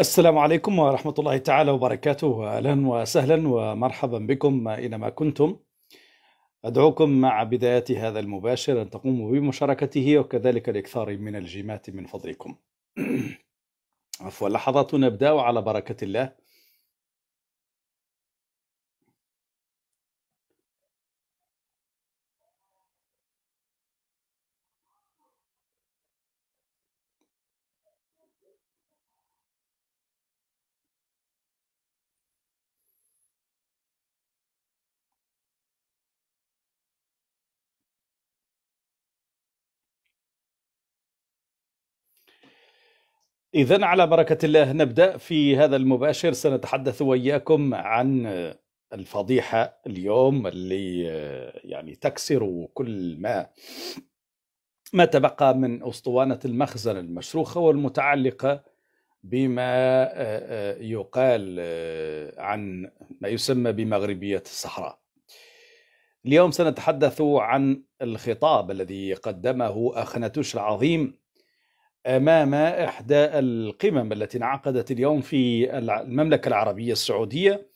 السلام عليكم ورحمة الله تعالى وبركاته أهلا وسهلا ومرحبا بكم أينما كنتم أدعوكم مع بداية هذا المباشر أن تقوموا بمشاركته وكذلك الإكثار من الجيمات من فضلكم عفوا لحظات نبدأ على بركة الله إذا على بركة الله نبدأ في هذا المباشر سنتحدث وإياكم عن الفضيحة اليوم اللي آه، يعني تكسر كل ما ما تبقى من أسطوانة المخزن المشروخة والمتعلقة بما آه، آه، يقال عن ما يسمى بمغربية الصحراء اليوم سنتحدث عن الخطاب الذي قدمه أخنتوش العظيم امام احدى القمم التي انعقدت اليوم في المملكه العربيه السعوديه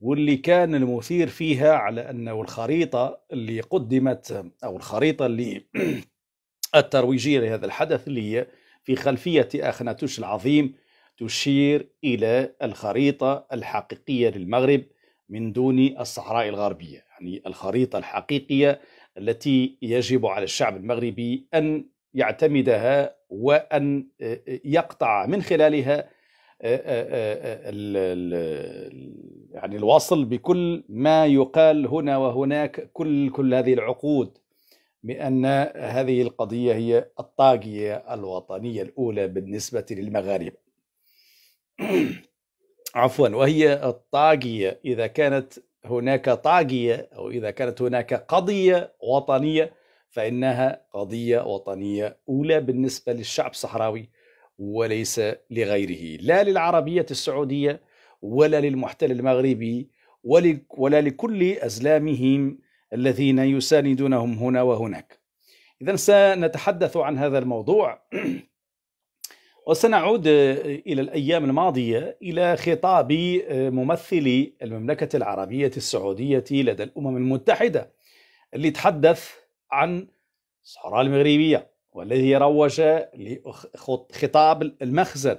واللي كان المثير فيها على انه الخريطه اللي قدمت او الخريطه اللي الترويجيه لهذا الحدث اللي هي في خلفيه اخناتوش العظيم تشير الى الخريطه الحقيقيه للمغرب من دون الصحراء الغربيه، يعني الخريطه الحقيقيه التي يجب على الشعب المغربي ان يعتمدها وأن آه، آه، يقطع من خلالها آه، يعني الوصل بكل ما يقال هنا وهناك كل كل هذه العقود بأن هذه القضية هي الطاغية الوطنية الأولى بالنسبة للمغاربة عفوا وهي الطاغية إذا كانت هناك طاغية أو إذا كانت هناك قضية وطنية فإنها قضية وطنية أولى بالنسبة للشعب الصحراوي وليس لغيره لا للعربية السعودية ولا للمحتل المغربي ولا لكل أزلامهم الذين يساندونهم هنا وهناك إذا سنتحدث عن هذا الموضوع وسنعود إلى الأيام الماضية إلى خطاب ممثل المملكة العربية السعودية لدى الأمم المتحدة اللي تحدث عن الصحراء المغربية والذي روج لخطاب المخزن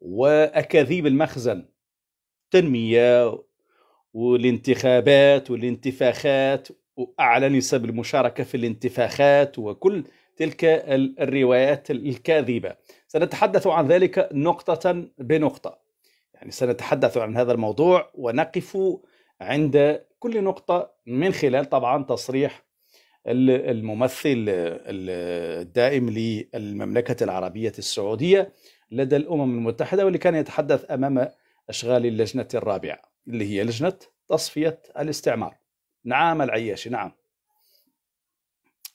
وأكاذيب المخزن التنمية والانتخابات والانتفاخات وأعلن نسب المشاركة في الانتفاخات وكل تلك الروايات الكاذبة سنتحدث عن ذلك نقطة بنقطة يعني سنتحدث عن هذا الموضوع ونقف عند كل نقطة من خلال طبعا تصريح الممثل الدائم للمملكة العربية السعودية لدى الأمم المتحدة واللي كان يتحدث أمام أشغال اللجنة الرابعة اللي هي لجنة تصفية الاستعمار نعم العياشي نعم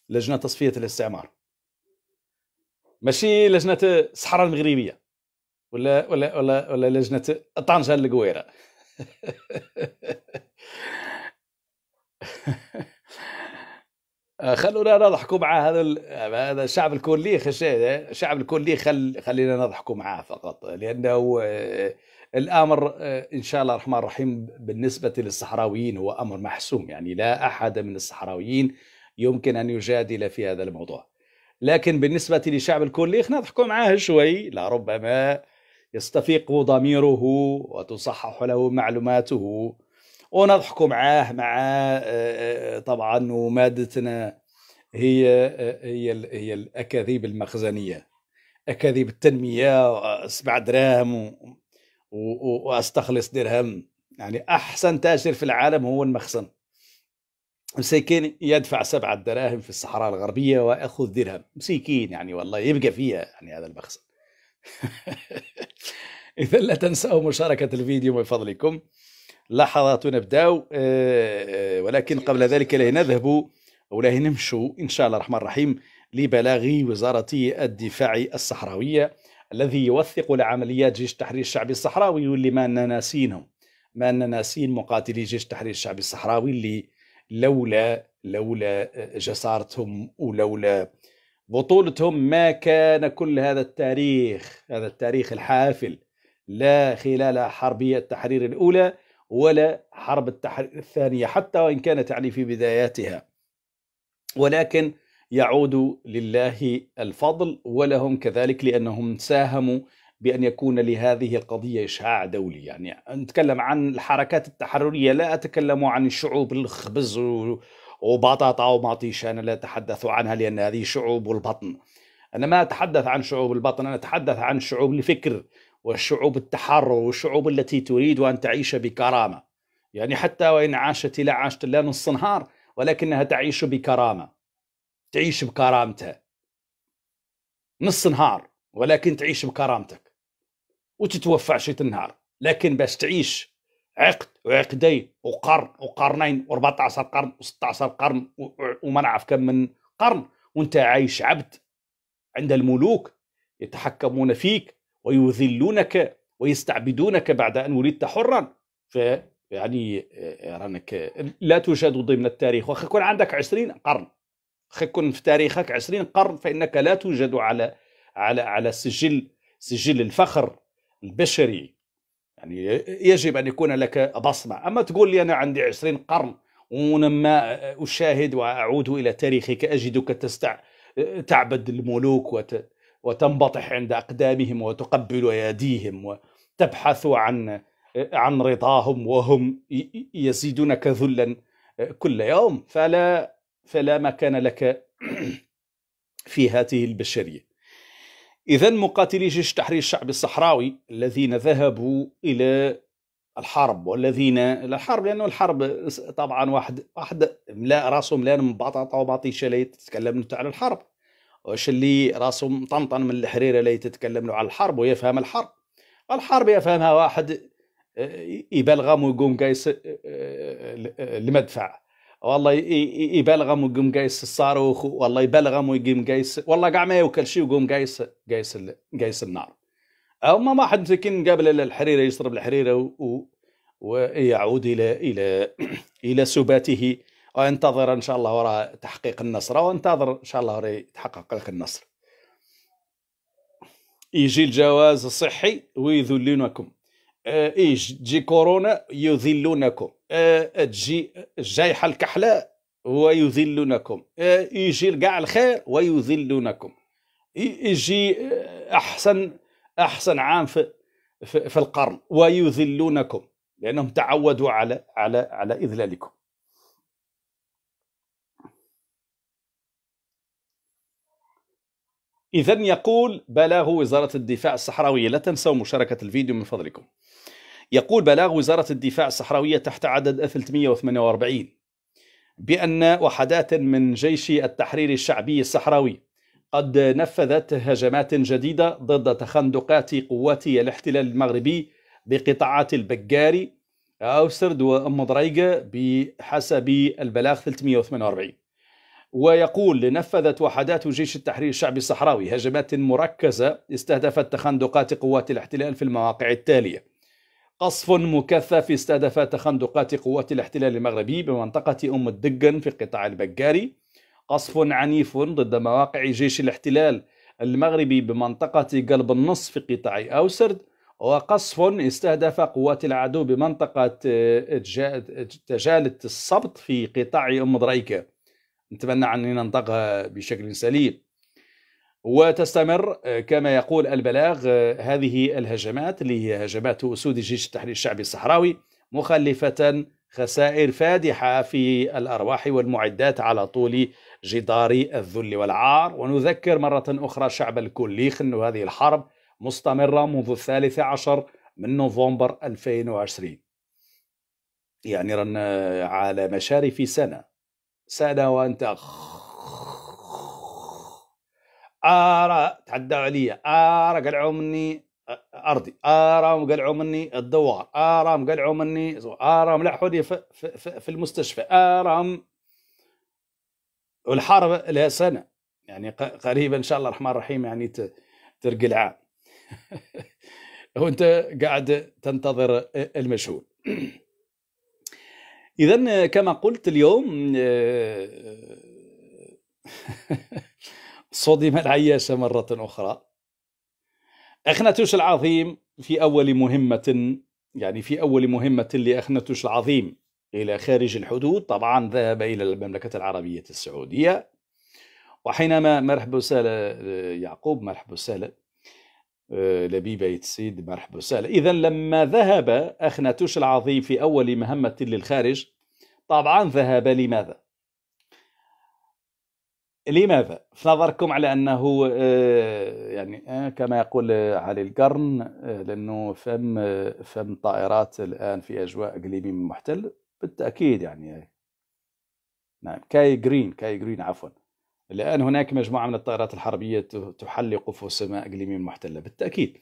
لجنة تصفية الاستعمار ماشي لجنة الصحراء المغربية ولا ولا ولا ولا لجنة طنجة القويرة آه، خلونا نضحكوا مع هذا هذا الشعب الكوليخ الشعب الكوليخ خل خلينا نضحكوا معاه فقط لانه آه، الامر آه، ان شاء الله الرحمن الرحيم بالنسبه للصحراويين هو امر محسوم يعني لا احد من الصحراويين يمكن ان يجادل في هذا الموضوع لكن بالنسبه لشعب الكوليخ نضحكوا معاه شوي لربما يستفيق ضميره وتصحح له معلوماته ونضحكوا معاه مع آه، آه، طبعا ومادتنا هي آه، هي هي الاكاذيب المخزنيه اكاذيب التنميه سبع دراهم واستخلص درهم يعني احسن تاجر في العالم هو المخزن مسكين يدفع سبعة دراهم في الصحراء الغربية وأخذ درهم مسكين يعني والله يبقى فيها يعني هذا المخزن إذا لا تنسوا مشاركة الفيديو من فضلكم لحظات ونبداو آه، آه، ولكن قبل ذلك لنذهب أو نمشوا إن شاء الله الرحمن الرحيم لبلاغ وزارة الدفاع الصحراوية الذي يوثق لعمليات جيش تحرير الشعبي الصحراوي واللي ما ناسينهم ما ناسين مقاتلي جيش تحرير الشعبي الصحراوي اللي لولا لولا جسارتهم ولولا بطولتهم ما كان كل هذا التاريخ هذا التاريخ الحافل لا خلال حربية التحرير الأولى ولا حرب التحرير الثانية حتى وإن كانت يعني في بداياتها ولكن يعود لله الفضل ولهم كذلك لأنهم ساهموا بأن يكون لهذه القضية إشعاع دولي يعني نتكلم عن الحركات التحررية لا أتكلم عن الشعوب الخبز وبطاطا وماطيش أنا لا أتحدث عنها لأن هذه شعوب البطن أنا ما أتحدث عن شعوب البطن أنا أتحدث عن شعوب الفكر وشعوب التحرر والشعوب التي تريد أن تعيش بكرامة يعني حتى وإن عاشت لا عاشت لا نص نهار ولكنها تعيش بكرامة تعيش بكرامتها نص نهار ولكن تعيش بكرامتك وتتوفى شيط النهار لكن باش تعيش عقد وعقدين وقرن وقرنين و14 قرن و16 قرن وما نعرف كم من قرن وانت عايش عبد عند الملوك يتحكمون فيك ويذلونك ويستعبدونك بعد أن ولدت حرا فيعني آه، آه، رانك لا توجد ضمن التاريخ واخا يكون عندك عشرين قرن واخا يكون في تاريخك عشرين قرن فإنك لا توجد على على على سجل سجل الفخر البشري يعني آه، يجب أن يكون لك بصمة أما تقول لي أنا عندي عشرين قرن ولما أشاهد وأعود إلى تاريخك أجدك تستع تعبد الملوك وت... وتنبطح عند أقدامهم وتقبل أيديهم وتبحث عن عن رضاهم وهم يزيدونك ذلا آه، كل يوم فلا فلا مكان لك في هذه البشرية إذا مقاتلي جيش تحرير الشعب الصحراوي الذين ذهبوا إلى الحرب والذين الحرب لأنه الحرب طبعا واحد واحد ملا راسه ملان من بطاطا وبطيشة لا يتكلم على الحرب واش اللي راسه مطنطن من الحريره اللي تتكلم له على الحرب ويفهم الحرب الحرب يفهمها واحد آه، يبلغم ويقوم قايس آه، آه، المدفع والله يبلغم ويقوم قايس الصاروخ والله يبلغم ويقوم قايس والله كاع ما ياكل شيء ويقوم قايس قايس قايس النار او ما واحد مسكين قبل الحريره يشرب الحريره ويعود الى الى الى سباته وانتظر ان شاء الله وراء تحقيق النصر وانتظر ان شاء الله وراء يتحقق لك النصر يجي الجواز الصحي ويذلونكم آه، ايش تجي كورونا يذلونكم آه، تجي الجائحه الكحله ويذلونكم آه، يجي كاع الخير ويذلونكم يجي احسن احسن عام في في القرن ويذلونكم لانهم تعودوا على على على اذلالكم إذا يقول بلاغ وزارة الدفاع الصحراوية لا تنسوا مشاركة الفيديو من فضلكم يقول بلاغ وزارة الدفاع الصحراوية تحت عدد 348 بأن وحدات من جيش التحرير الشعبي الصحراوي قد نفذت هجمات جديدة ضد تخندقات قوات الاحتلال المغربي بقطاعات البقاري أوسرد وأم بحسب البلاغ 348 ويقول نفذت وحدات جيش التحرير الشعبي الصحراوي هجمات مركزة استهدفت تخندقات قوات الاحتلال في المواقع التالية قصف مكثف استهدف تخندقات قوات الاحتلال المغربي بمنطقة أم الدقن في قطاع البقاري قصف عنيف ضد مواقع جيش الاحتلال المغربي بمنطقة قلب النص في قطاع أوسرد وقصف استهدف قوات العدو بمنطقة آه، تجالة السبط في قطاع أم دريكة نتمنى أن ننطقها بشكل سليم وتستمر آه، كما يقول البلاغ آه، هذه الهجمات اللي هي هجمات أسود جيش التحرير الشعبي الصحراوي مخلفة خسائر فادحة في الأرواح والمعدات على طول جدار الذل والعار ونذكر مرة أخرى شعب الكليخ أن هذه الحرب مستمرة منذ الثالث عشر من نوفمبر 2020 يعني رن آه، على مشارف سنة سنة وأنت آرى تعدوا عليا آرى قلعوا مني أرضي آرى قلعوا مني الدوار آرى قلعوا مني آرى لحوا في, في, في, في المستشفى آرى والحرب لها سنة يعني قريبا إن شاء الله الرحمن الرحيم يعني ترقى العام وانت قاعد تنتظر المشهود اذا كما قلت اليوم آه، صدم العياش مرة أخرى أخنتوش العظيم في أول مهمة يعني في أول مهمة لأخنتوش العظيم إلى خارج الحدود طبعا ذهب إلى المملكة العربية السعودية وحينما مرحبا وسهلا آه، يعقوب مرحبا وسهلا آه، بيت السيد مرحبا وسهلا إذا لما ذهب أخناتوش العظيم في أول مهمة للخارج طبعا ذهب لماذا؟ لماذا؟ في نظركم على أنه آه، يعني آه، كما يقول علي القرن لأنه فم فم طائرات الآن في أجواء إقليمي محتل بالتأكيد يعني نعم كاي جرين كاي جرين عفوا الآن هناك مجموعة من الطائرات الحربية تحلق في سماء إقليمية محتلة بالتأكيد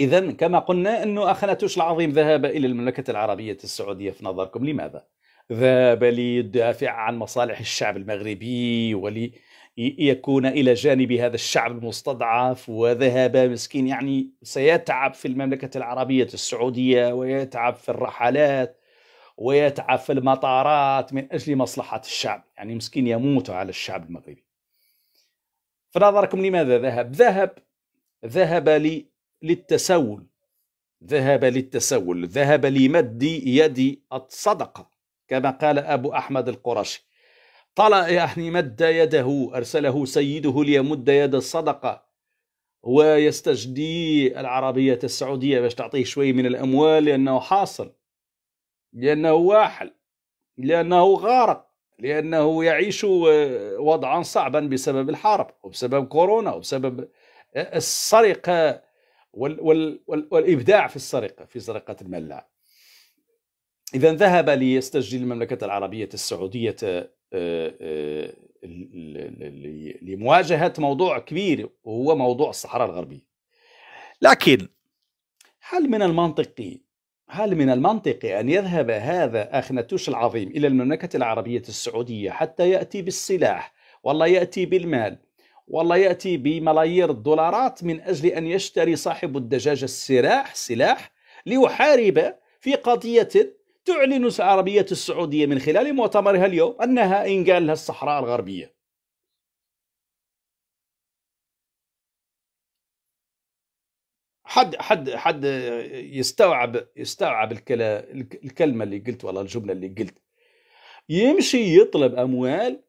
إذا كما قلنا أنه أخناتوش العظيم ذهب إلى المملكة العربية السعودية في نظركم لماذا؟ ذهب ليدافع عن مصالح الشعب المغربي وليكون إلى جانب هذا الشعب المستضعف وذهب مسكين يعني سيتعب في المملكة العربية السعودية ويتعب في الرحلات ويتعب في المطارات من أجل مصلحة الشعب يعني مسكين يموت على الشعب المغربي فنظركم لماذا ذهب ذهب ذهب لي للتسول ذهب للتسول ذهب لمد يد الصدقة كما قال أبو أحمد القرشي طلع يعني مد يده أرسله سيده ليمد يد الصدقة ويستجدي العربية السعودية باش تعطيه شويه من الأموال لأنه حاصل لأنه واحل لأنه غارق لأنه يعيش آه، وضعا صعبا بسبب الحرب وبسبب كورونا وبسبب آه، السرقة والإبداع في السرقة في سرقة الملاعب إذا ذهب ليستجدي المملكة العربية السعودية آه، لمواجهة موضوع كبير وهو موضوع الصحراء الغربية لكن هل من المنطقي هل من المنطقي أن يذهب هذا أخناتوش العظيم إلى المملكة العربية السعودية حتى يأتي بالسلاح والله يأتي بالمال والله يأتي بملايير الدولارات من أجل أن يشتري صاحب الدجاجة السلاح سلاح ليحارب في قضية تعلن العربية السعودية من خلال مؤتمرها اليوم أنها إنقال للصحراء الغربية حد حد حد يستوعب يستوعب الكلمه اللي قلت ولا الجمله اللي قلت يمشي يطلب اموال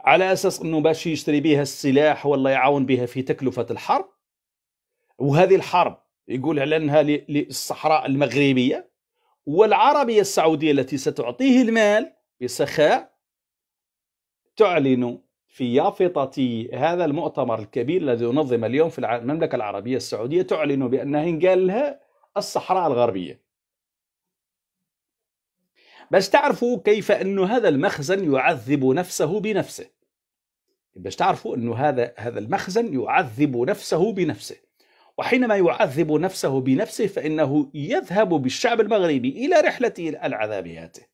على اساس انه باش يشتري بها السلاح ولا يعاون بها في تكلفه الحرب وهذه الحرب يقول على انها للصحراء المغربيه والعربيه السعوديه التي ستعطيه المال بسخاء تعلن في يافطة هذا المؤتمر الكبير الذي ينظم اليوم في المملكة العربية السعودية تعلن بأن لها الصحراء الغربية باش تعرفوا كيف أن هذا المخزن يعذب نفسه بنفسه باش تعرفوا أن هذا هذا المخزن يعذب نفسه بنفسه وحينما يعذب نفسه بنفسه فإنه يذهب بالشعب المغربي إلى رحلته العذابياته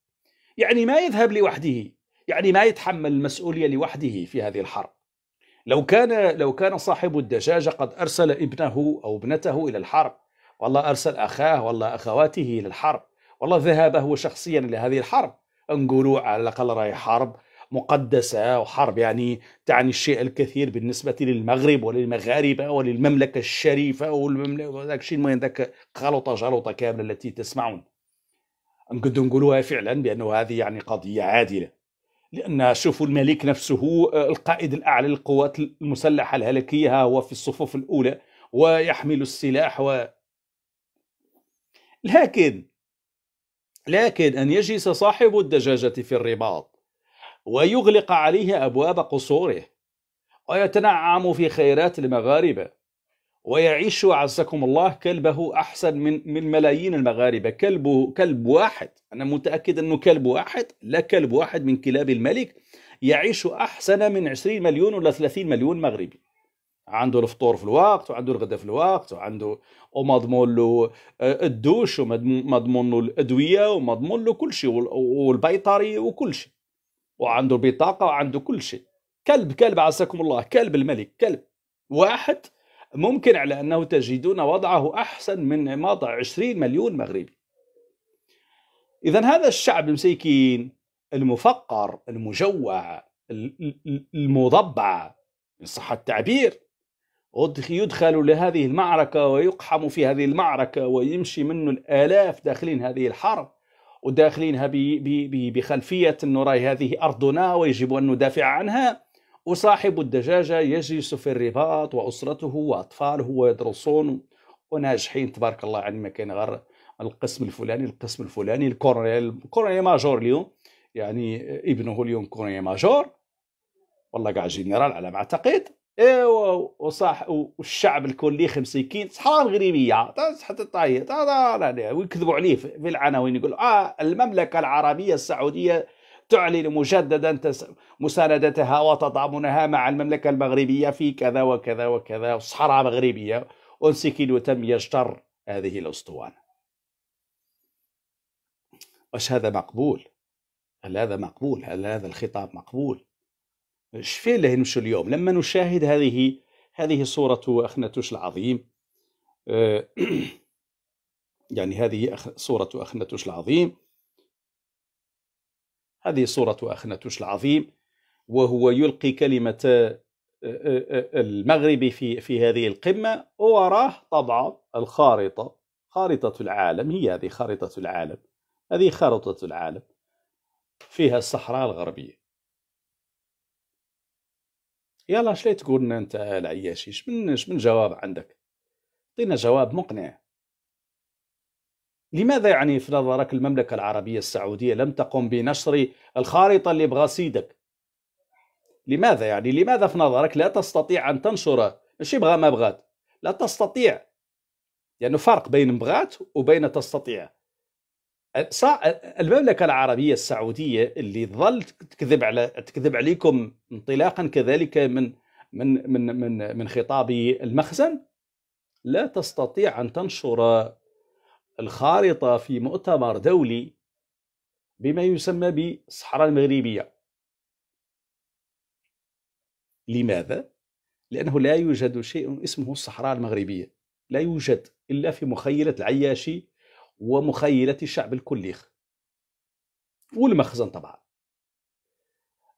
يعني ما يذهب لوحده يعني ما يتحمل المسؤولية لوحده في هذه الحرب لو كان لو كان صاحب الدجاجة قد أرسل ابنه أو ابنته إلى الحرب والله أرسل أخاه والله أخواته إلى الحرب والله ذهب هو شخصيا إلى هذه الحرب نقولوا على الأقل راهي حرب مقدسة وحرب يعني تعني الشيء الكثير بالنسبة للمغرب وللمغاربة وللمملكة الشريفة والمملكة وذاك الشيء المهم ذاك خلطة جلطة كاملة التي تسمعون نقدر نقولوها فعلا بأنه هذه يعني قضية عادلة لأن شوفوا الملك نفسه آه، القائد الأعلى للقوات المسلحة الهلكية هو في الصفوف الأولى ويحمل السلاح و لكن لكن أن يجلس صاحب الدجاجة في الرباط ويغلق عليه أبواب قصوره ويتنعم في خيرات المغاربة ويعيش عزكم الله كلبه أحسن من من ملايين المغاربة كلبه كلب واحد أنا متأكد أنه كلب واحد لا كلب واحد من كلاب الملك يعيش أحسن من 20 مليون ولا 30 مليون مغربي عنده الفطور في الوقت وعنده الغداء في الوقت وعنده ومضمون له آه، الدوش ومضمون له الادويه ومضمون له كل شيء والبيطري وكل شيء وعنده البطاقه وعنده كل شيء كلب كلب عساكم الله كلب الملك كلب واحد ممكن على أنه تجدون وضعه أحسن من وضع 20 مليون مغربي إذا هذا الشعب المسيكين المفقر المجوع المضبع إن صح التعبير يدخل لهذه المعركة ويقحم في هذه المعركة ويمشي منه الآلاف داخلين هذه الحرب وداخلينها بخلفية أنه راي هذه أرضنا ويجب أن ندافع عنها وصاحب الدجاجة يجلس في الرباط وأسرته وأطفاله ويدرسون وناجحين تبارك الله عن يعني ما كان غير القسم الفلاني القسم الفلاني الكورنيل كورنيل ماجور اليوم يعني ابنه اليوم كورنيل ماجور والله قاع جنرال على ما اعتقد ايوا وصح والشعب الكل خمسيكين صحراء مغربيه حتى طاير ويكذبوا عليه في العناوين يقول اه المملكه العربيه السعوديه تعلن مجددا مساندتها وتضامنها مع المملكة المغربية في كذا وكذا وكذا الصحراء المغربية أنسكيل وتم يجتر هذه الأسطوانة واش هذا مقبول هل هذا مقبول هل هذا الخطاب مقبول اش فين اللي نمشي اليوم لما نشاهد هذه هذه صورة أخنتوش العظيم آه، يعني هذه صورة أخنتوش العظيم هذه صورة أخناتوش العظيم وهو يلقي كلمة آه، آه، آه، المغرب في في هذه القمة وراه طبعا الخارطة خارطة العالم هي هذه خارطة العالم هذه خارطة العالم فيها الصحراء الغربية يلا شلي تقول لنا انت العياشي شمن من جواب عندك اعطينا جواب مقنع لماذا يعني في نظرك المملكة العربية السعودية لم تقم بنشر الخارطة اللي يبغى سيدك لماذا يعني لماذا في نظرك لا تستطيع أن تنشر مش يبغى ما بغات لا تستطيع لأنه يعني فرق بين بغات وبين تستطيع المملكة العربية السعودية اللي ظل تكذب على تكذب عليكم انطلاقا كذلك من من من من من خطاب المخزن لا تستطيع أن تنشر الخارطة في مؤتمر دولي بما يسمى بالصحراء المغربية لماذا؟ لأنه لا يوجد شيء اسمه الصحراء المغربية لا يوجد إلا في مخيلة العياشي ومخيلة الشعب الكليخ والمخزن طبعا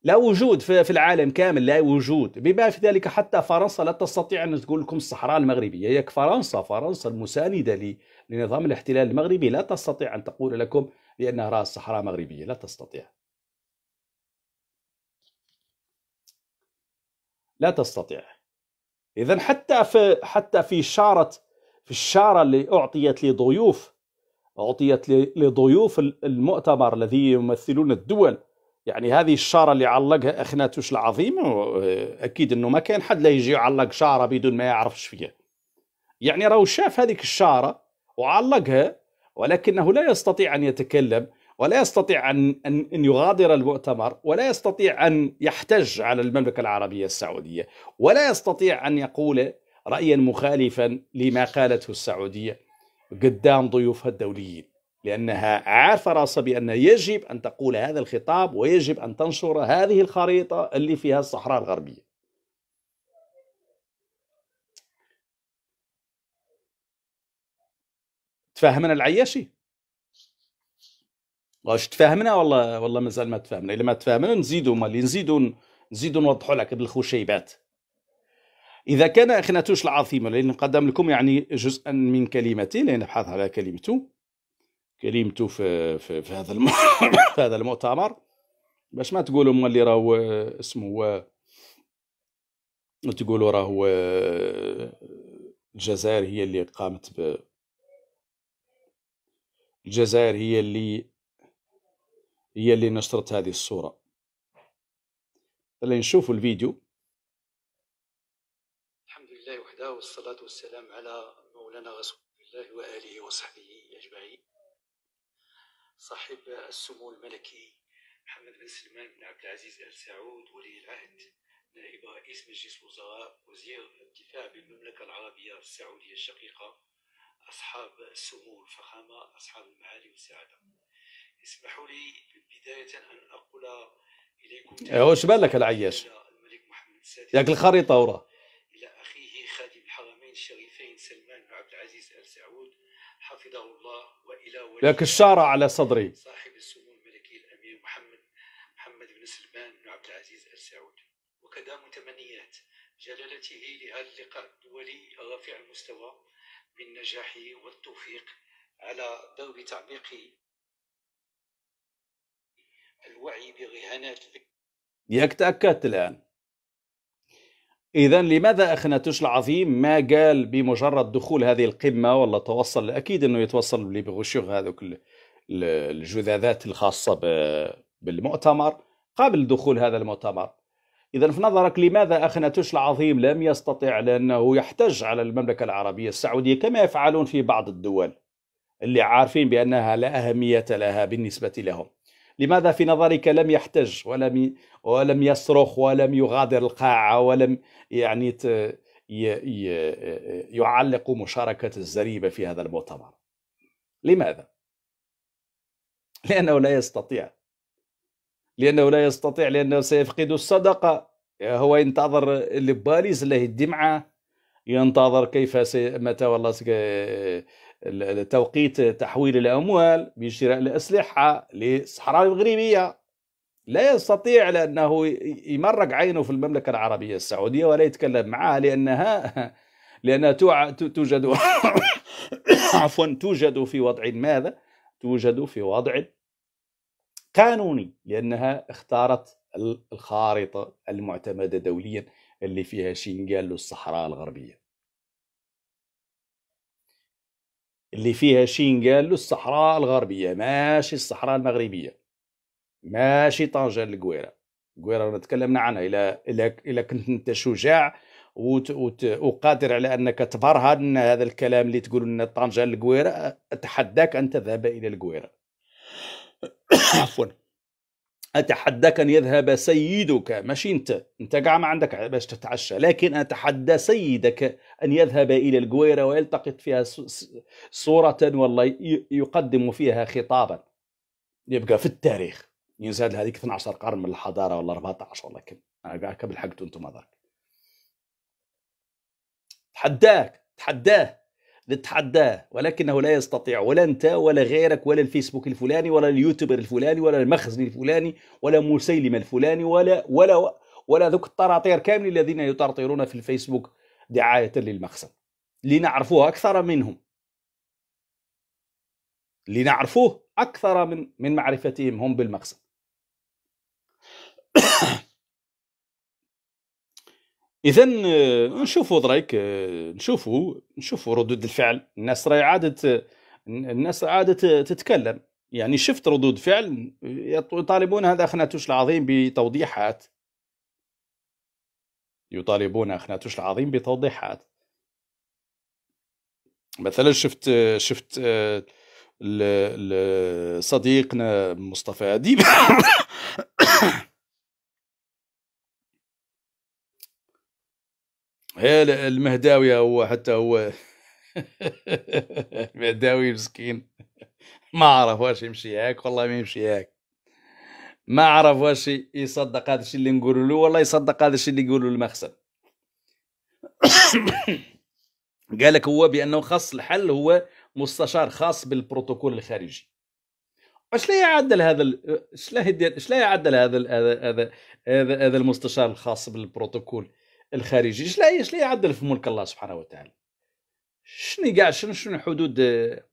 لا وجود في العالم كامل لا وجود بما في ذلك حتى فرنسا لا تستطيع أن تقول لكم الصحراء المغربية هي فرنسا فرنسا المساندة لنظام الاحتلال المغربي لا تستطيع أن تقول لكم بأنها رأى الصحراء المغربيه لا تستطيع لا تستطيع إذا حتى في حتى في شارة في الشارة اللي أعطيت لضيوف أعطيت لضيوف المؤتمر الذي يمثلون الدول يعني هذه الشاره اللي علقها اخناتوش العظيم اكيد انه ما كان حد لا يجي يعلق شاره بدون ما يعرفش فيها يعني راهو شاف هذيك الشاره وعلقها ولكنه لا يستطيع ان يتكلم ولا يستطيع ان ان يغادر المؤتمر ولا يستطيع ان يحتج على المملكه العربيه السعوديه ولا يستطيع ان يقول رايا مخالفا لما قالته السعوديه قدام ضيوفها الدوليين لأنها عارفة راسها بأن يجب أن تقول هذا الخطاب ويجب أن تنشر هذه الخريطة اللي فيها الصحراء الغربية تفهمنا العياشي واش تفهمنا والله والله مازال ما تفهمنا الا ما تفهمنا نزيدوا مالي نزيدوا نزيدوا نوضحوا لك بالخشيبات اذا كان اخناتوش العظيمه لان نقدم لكم يعني جزءا من كلمتي لان نبحث على كلمته كلمته في, في, في هذا في هذا المؤتمر باش ما تقولوا هما اللي راهو آه، اسمه آه، تقولوا راهو آه، الجزائر هي اللي قامت ب الجزائر هي اللي هي اللي نشرت هذه الصورة خلينا نشوفوا الفيديو الحمد لله وحده والصلاة والسلام على مولانا رسول الله وآله وصحبه أجمعين صاحب السمو الملكي محمد بن سلمان بن عبد العزيز ال سعود ولي العهد نائب رئيس مجلس الوزراء وزير الدفاع بالمملكه العربيه السعوديه الشقيقه اصحاب السمو الفخامه اصحاب المعالي والسعاده اسمحوا لي بدايه ان اقول اليكم أه، واش بان لك العياش؟ الملك محمد السادس ياك الخريطه وراه الى اخيه خادم الحرمين الشريفين سلمان بن عبد العزيز ال سعود حفظه الله والى لك الشعر على صدري صاحب السمو الملكي الامير محمد محمد بن سلمان بن عبد العزيز ال سعود وكذا متمنيات جلالته لهذا اللقاء الدولي رفيع المستوى بالنجاح والتوفيق على درب تعميق الوعي برهانات ياك تاكدت الان إذا لماذا أخناتوش العظيم ما قال بمجرد دخول هذه القمة ولا توصل أكيد أنه يتوصل لبغشوغ هذوك الجذاذات الخاصة بالمؤتمر قبل دخول هذا المؤتمر إذا في نظرك لماذا أخناتوش العظيم لم يستطع لأنه يحتج على المملكة العربية السعودية كما يفعلون في بعض الدول اللي عارفين بأنها لا أهمية لها بالنسبة لهم لماذا في نظرك لم يحتج ولم ولم يصرخ ولم يغادر القاعة ولم يعني يعلق مشاركة الزريبة في هذا المؤتمر لماذا؟ لأنه لا يستطيع لأنه لا يستطيع لأنه سيفقد الصدقة هو ينتظر لباليز له الدمعة ينتظر كيف سي... متى والله سي... توقيت تحويل الأموال بشراء الأسلحة للصحراء المغربية لا يستطيع لأنه يمرق عينه في المملكة العربية السعودية ولا يتكلم معها لأنها لأنها توجد عفوا توجد في وضع ماذا؟ توجد في وضع قانوني لأنها اختارت الخارطة المعتمدة دوليا اللي فيها شنغال للصحراء الغربية اللي فيها شنغال للصحراء الغربية ماشي الصحراء المغربية ماشي طنجه للقويره قويره تكلمنا عنها الا الا الا كنت انت شجاع وت... وت... وقادر على انك تبرهن ان هذا الكلام اللي تقول ان طنجه للقويره اتحداك ان تذهب الى القويره عفوا اتحداك ان يذهب سيدك ماشي انت انت كاع ما عندك باش تتعشى لكن اتحدى سيدك ان يذهب الى القويره ويلتقط فيها صوره والله يقدم فيها خطابا يبقى في التاريخ ينزاد هذيك 12 قرن من الحضاره ولا 14 ولا كم انا قبل حقتو انتم هذاك تحداك تحداه نتحداه ولكنه لا يستطيع ولا انت ولا غيرك ولا الفيسبوك الفلاني ولا اليوتيوبر الفلاني ولا المخزن الفلاني ولا مسيلم الفلاني ولا ولا ولا ذوك الطراطير كاملين الذين يطرطرون في الفيسبوك دعايه للمخزن لنعرفوه اكثر منهم لنعرفوه اكثر من من معرفتهم هم بالمخزن اذا آه، نشوفوا درايك آه، نشوفوا نشوفوا ردود الفعل الناس راهي عادت الناس عادة تتكلم يعني شفت ردود فعل يطالبون هذا أخناتوش العظيم بتوضيحات يطالبون أخناتوش العظيم بتوضيحات مثلا شفت آه، شفت صديقنا مصطفى أديب هي المهداوي هو حتى هو المهداوي مسكين ما عرف واش يمشي هاك والله ما يمشي هاك ما عرف واش يصدق هذا الشيء اللي نقولوا له والله يصدق هذا الشيء اللي يقولوا المخسر قالك هو بانه خاص الحل هو مستشار خاص بالبروتوكول الخارجي اش لا يعدل هذا أه، اش لا يعدل هذا هذا هذا المستشار الخاص بالبروتوكول الخارجي شلا لا يعدل في ملك الله سبحانه وتعالى شنو قاع شنو شنو حدود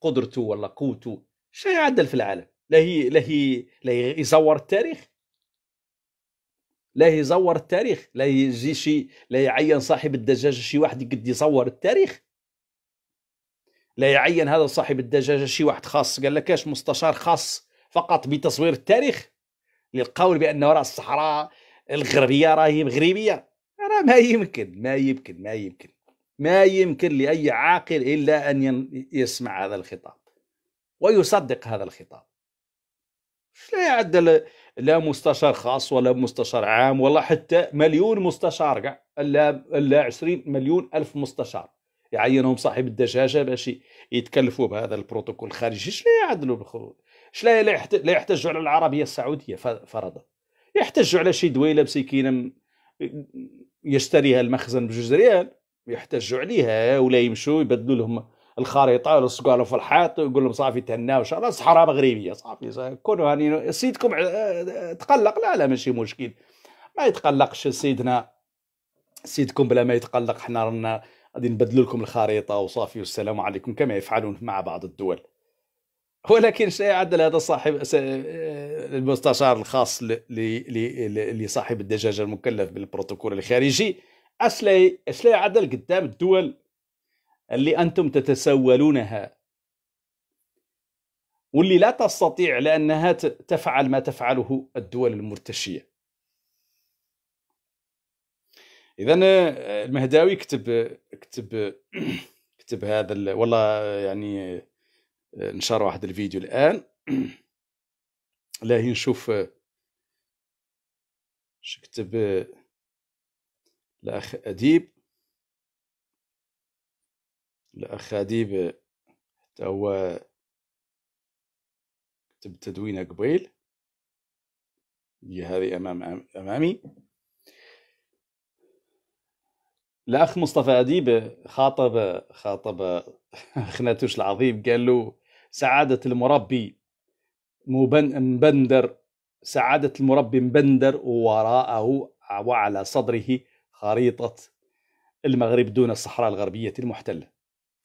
قدرته ولا قوته شنو يعدل في العالم لا هي لا هي لا يزور التاريخ لا يزور التاريخ لا يجي شي لا يعين صاحب الدجاجه شي واحد يقد يصور التاريخ لا يعين هذا صاحب الدجاجه شي واحد خاص قال لك اش مستشار خاص فقط بتصوير التاريخ للقول بانه راس الصحراء الغربيه راهي مغربيه ما يمكن ما يمكن ما يمكن ما يمكن لأي عاقل إلا أن يسمع هذا الخطاب ويصدق هذا الخطاب لا يعد لا مستشار خاص ولا مستشار عام ولا حتى مليون مستشار لا الا 20 مليون الف مستشار يعينهم صاحب الدجاجه باش يتكلفوا بهذا البروتوكول الخارجي شنو يعدلوا بالخروج شنو لا يحتجوا على العربيه السعوديه فرضا يحتجوا على شي دويله مسكينه يشتريها المخزن بجوج ريال يحتجوا عليها ولا يمشوا يبدلوا لهم الخريطه يلصقوا لهم في الحيط ويقول لهم صافي تهناوا ان شاء الله صحراء مغربيه صافي كونوا هاني سيدكم آه، تقلق لا لا ماشي مشكل ما يتقلقش سيدنا سيدكم بلا ما يتقلق حنا رانا غادي نبدلوا لكم الخريطه وصافي والسلام عليكم كما يفعلون مع بعض الدول ولكن سيعدل هذا صاحب المستشار الخاص لصاحب الدجاجه المكلف بالبروتوكول الخارجي اسلي اسلي عدل قدام الدول اللي انتم تتسولونها واللي لا تستطيع لانها تفعل ما تفعله الدول المرتشيه اذا المهداوي كتب كتب كتب هذا والله يعني نشر واحد الفيديو الان لاهي نشوف شكتب الاخ اديب الاخ اديب حتى هو كتب تدوينه قبيل هي هذه امام امامي الاخ مصطفى اديب خاطب خاطب خناتوش العظيم قال له سعادة المربي مبندر سعادة المربي مبندر وراءه وعلى صدره خريطة المغرب دون الصحراء الغربية المحتلة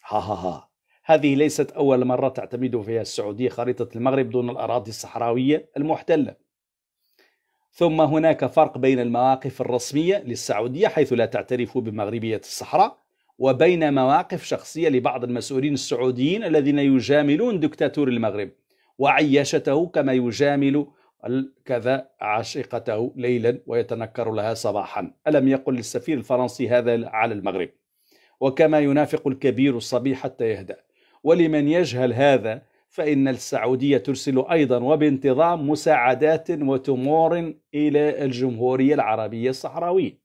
ها ها ها هذه ليست أول مرة تعتمد فيها السعودية خريطة المغرب دون الأراضي الصحراوية المحتلة ثم هناك فرق بين المواقف الرسمية للسعودية حيث لا تعترف بمغربية الصحراء وبين مواقف شخصية لبعض المسؤولين السعوديين الذين يجاملون دكتاتور المغرب وعياشته كما يجامل كذا عشيقته ليلا ويتنكر لها صباحا ألم يقل السفير الفرنسي هذا على المغرب وكما ينافق الكبير الصبي حتى يهدأ ولمن يجهل هذا فإن السعودية ترسل أيضا وبانتظام مساعدات وتمور إلى الجمهورية العربية الصحراوية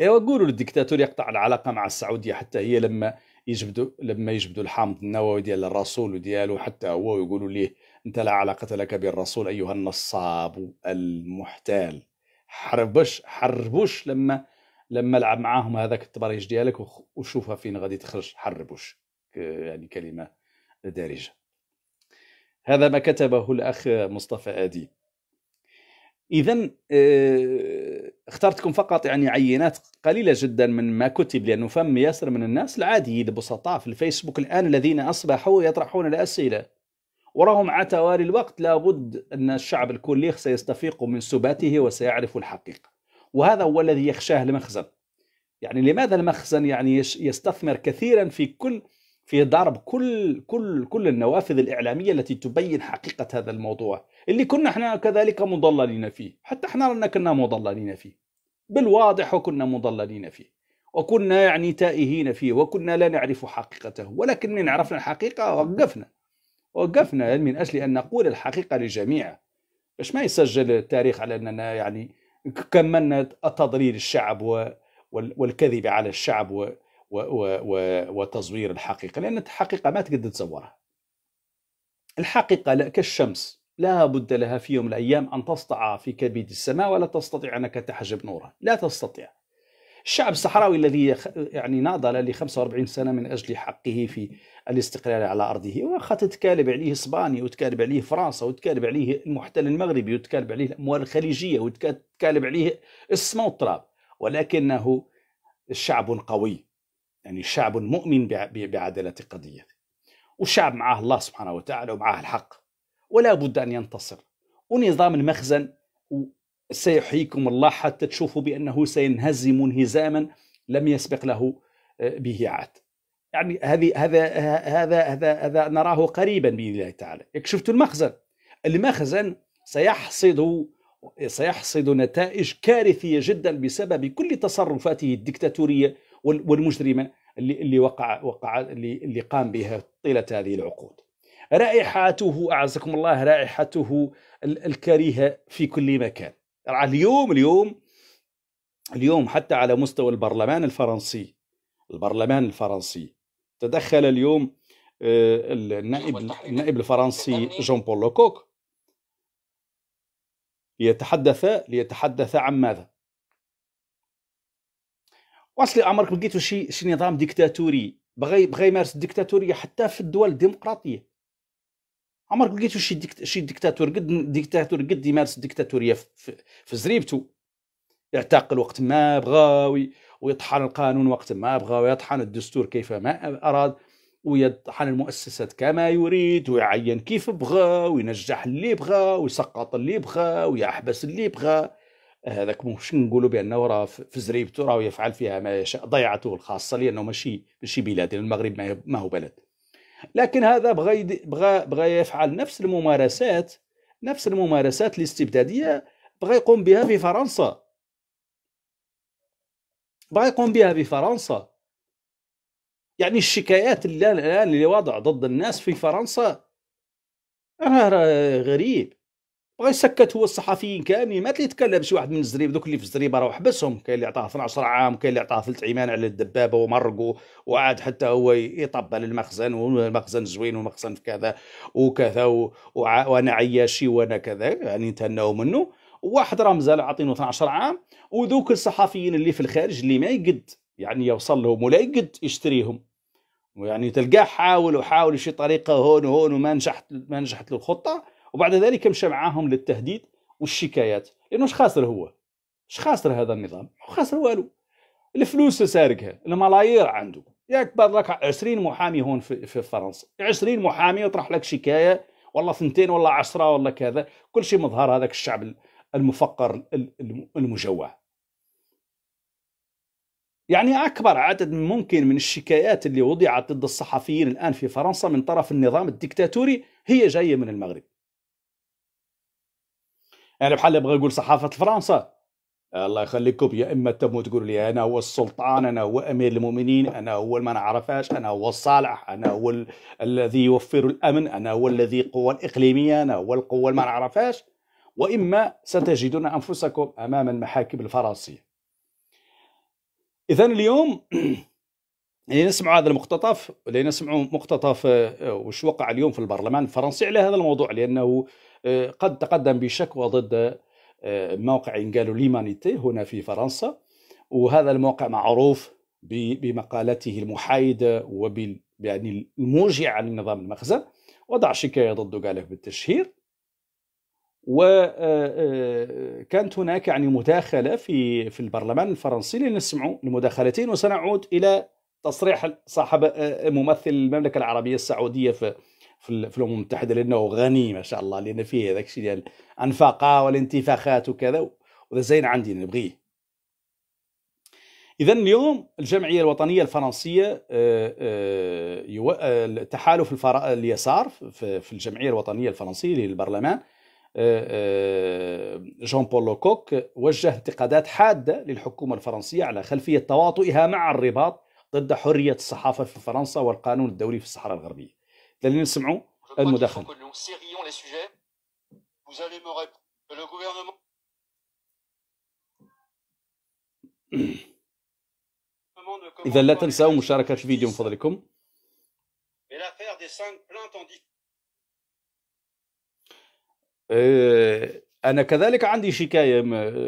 ايوا قولوا للديكتاتور يقطع العلاقه مع السعوديه حتى هي لما يجبدوا لما يجبدوا الحامض النووي ديال الرسول وديالو حتى هو ويقولوا ليه انت لا علاقه لك بالرسول ايها النصاب المحتال حربش حربوش لما لما لعب معاهم هذاك التبريج ديالك وشوفها فين غادي تخرج حربوش يعني كلمه دارجه هذا ما كتبه الاخ مصطفى اديب اذا آه، اخترتكم فقط يعني عينات قليله جدا من ما كتب لانه فم ياسر من الناس العاديين البسطاء في الفيسبوك الان الذين اصبحوا يطرحون الاسئله وراهم على توالي الوقت لابد ان الشعب الكليخ سيستفيق من سباته وسيعرف الحقيقه وهذا هو الذي يخشاه المخزن يعني لماذا المخزن يعني يستثمر كثيرا في كل في ضرب كل كل كل النوافذ الاعلاميه التي تبين حقيقه هذا الموضوع اللي كنا احنا كذلك مضللين فيه حتى احنا رانا كنا مضللين فيه بالواضح وكنا مضللين فيه وكنا يعني تائهين فيه وكنا لا نعرف حقيقته ولكن من عرفنا الحقيقه وقفنا وقفنا من اجل ان نقول الحقيقه للجميع باش ما يسجل التاريخ على اننا يعني كملنا تضليل الشعب والكذب على الشعب وتصوير الحقيقة لأن الحقيقة ما تقدر تزورها الحقيقة كالشمس لا بد لها في يوم من الأيام أن تسطع في كبد السماء ولا تستطيع أنك تحجب نورها لا تستطيع الشعب الصحراوي الذي يعني ناضل ل 45 سنه من اجل حقه في الاستقلال على ارضه واخا تتكالب عليه اسبانيا وتكالب عليه فرنسا وتكالب عليه المحتل المغربي وتكالب عليه الاموال الخليجيه وتكالب عليه السما والتراب ولكنه شعب قوي يعني شعب مؤمن بعدالة قضيته والشعب معاه الله سبحانه وتعالى ومعاه الحق ولا بد أن ينتصر ونظام المخزن سيحييكم الله حتى تشوفوا بأنه سينهزم انهزاما لم يسبق له آه، به عهد يعني هذه هذا هذا هذا هذا نراه قريبا باذن الله تعالى شفتوا المخزن المخزن سيحصد سيحصد نتائج كارثيه جدا بسبب كل تصرفاته الدكتاتوريه والمجرمه اللي اللي وقع وقع اللي, اللي قام بها طيله هذه العقود. رائحته اعزكم الله رائحته الكريهه في كل مكان. اليوم اليوم اليوم حتى على مستوى البرلمان الفرنسي البرلمان الفرنسي تدخل اليوم آه، النائب النائب الفرنسي جون بول لوكوك ليتحدث ليتحدث عن ماذا؟ واصلي عمرك ما لقيتو شي شي نظام ديكتاتوري بغى بغى يمارس الديكتاتوريه حتى في الدول الديمقراطيه عمرك ما لقيتو شي ديكت... شي ديكتاتور قد ديكتاتور قد يمارس الديكتاتوريه في, في زريبته يعتقل وقت ما بغى ويطحن القانون وقت ما بغى ويطحن الدستور كيف ما اراد ويطحن المؤسسات كما يريد ويعين كيف بغى وينجح اللي بغى ويسقط اللي بغى ويحبس اللي بغى آه، هذاك مش نقولوا بانه راه في زريبته راه يفعل فيها ما يشاء ضيعته الخاصه لانه ماشي ماشي بلاد المغرب ما هو بلد لكن هذا بغى بغى بغى يفعل نفس الممارسات نفس الممارسات الاستبداديه بغى يقوم بها في فرنسا بغى يقوم بها في فرنسا يعني الشكايات الان اللي, اللي وضع ضد الناس في فرنسا راه غريب بغى يسكت هو الصحفيين كاملين ما يتكلم شي واحد من الزريب دوك اللي في الزريبه راه حبسهم كاين اللي عطاه 12 عام كاين اللي عطاه ثلث عيمان على الدبابه ومرقو وعاد حتى هو يطبل المخزن والمخزن زوين والمخزن في كذا وكذا وانا عياشي وانا كذا يعني تهناو منه واحد راه مازال عاطينه 12 عام وذوك الصحفيين اللي في الخارج اللي ما يقد يعني يوصل لهم ولا يقد يشتريهم ويعني تلقاه حاول وحاول شي طريقه هون وهون وما نجحت ما نجحت له الخطه وبعد ذلك مشى معاهم للتهديد والشكايات لانه اش خاسر هو اش خاسر هذا النظام خاسر والو الفلوس سارقها الملايير عنده ياك لك 20 محامي هون في, في فرنسا 20 محامي يطرح لك شكايه والله ثنتين ولا عشرة ولا كذا كل شيء مظهر هذاك الشعب المفقر المجوع يعني أكبر عدد ممكن من الشكايات اللي وضعت ضد الصحفيين الآن في فرنسا من طرف النظام الدكتاتوري هي جاية من المغرب انا بحال بغى يقول صحافه فرنسا الله يخليكم يا اما تموت تقولوا لي انا هو السلطان انا هو امير المؤمنين انا هو ما نعرفاش انا هو الصالح انا هو ال... الذي يوفر الامن انا هو الذي قوى الاقليميه انا هو القوى ما نعرفاش واما ستجدون انفسكم امام المحاكم الفرنسيه اذا اليوم اللي نسمع هذا المقتطف اللي نسمعوا مقتطف آه، وش وقع اليوم في البرلمان الفرنسي على هذا الموضوع لانه آه، قد تقدم بشكوى ضد آه، موقع قالوا ليمانيتي هنا في فرنسا وهذا الموقع معروف بمقالته المحايدة وبالموجعة يعني الموجعة لنظام المخزن وضع شكاية ضده قال بالتشهير وكانت آه، هناك يعني مداخلة في في البرلمان الفرنسي لنسمعوا المداخلتين وسنعود إلى تصريح صاحب ممثل المملكة العربية السعودية في في, في الامم المتحده لانه غني ما شاء الله لان فيه هذاك الشيء ديال انفاقه والانتفاخات وكذا وهذا زين عندي نبغيه اذا اليوم الجمعيه الوطنيه الفرنسيه آه، آه، آه، تحالف اليسار في الجمعيه الوطنيه الفرنسيه للبرلمان جون بول لوكوك وجه انتقادات حاده للحكومه الفرنسيه على خلفيه تواطؤها مع الرباط ضد حريه الصحافه في فرنسا والقانون الدولي في الصحراء الغربيه. خلينا نسمعوا المداخل إذا لا تنسوا مشاركة الفيديو من فضلكم أه، أنا كذلك عندي شكاية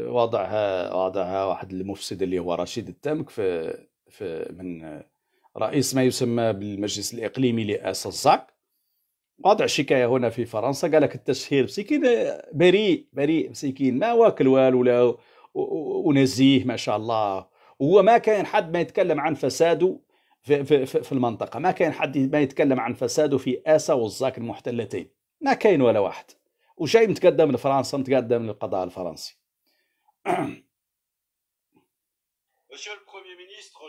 وضعها وضعها واحد المفسد اللي هو رشيد التامك في, في من رئيس ما يسمى بالمجلس الإقليمي لأس الزاك وضع شكاية هنا في فرنسا قال لك التشهير مسكين بريء بريء مسكين ما واكل والو ولا ونزيه ما شاء الله هو ما كان حد ما يتكلم عن فساده في, في, في المنطقة ما كان حد ما يتكلم عن فساده في آسا والزاك المحتلتين ما كاين ولا واحد وشيء متقدم لفرنسا متقدم للقضاء الفرنسي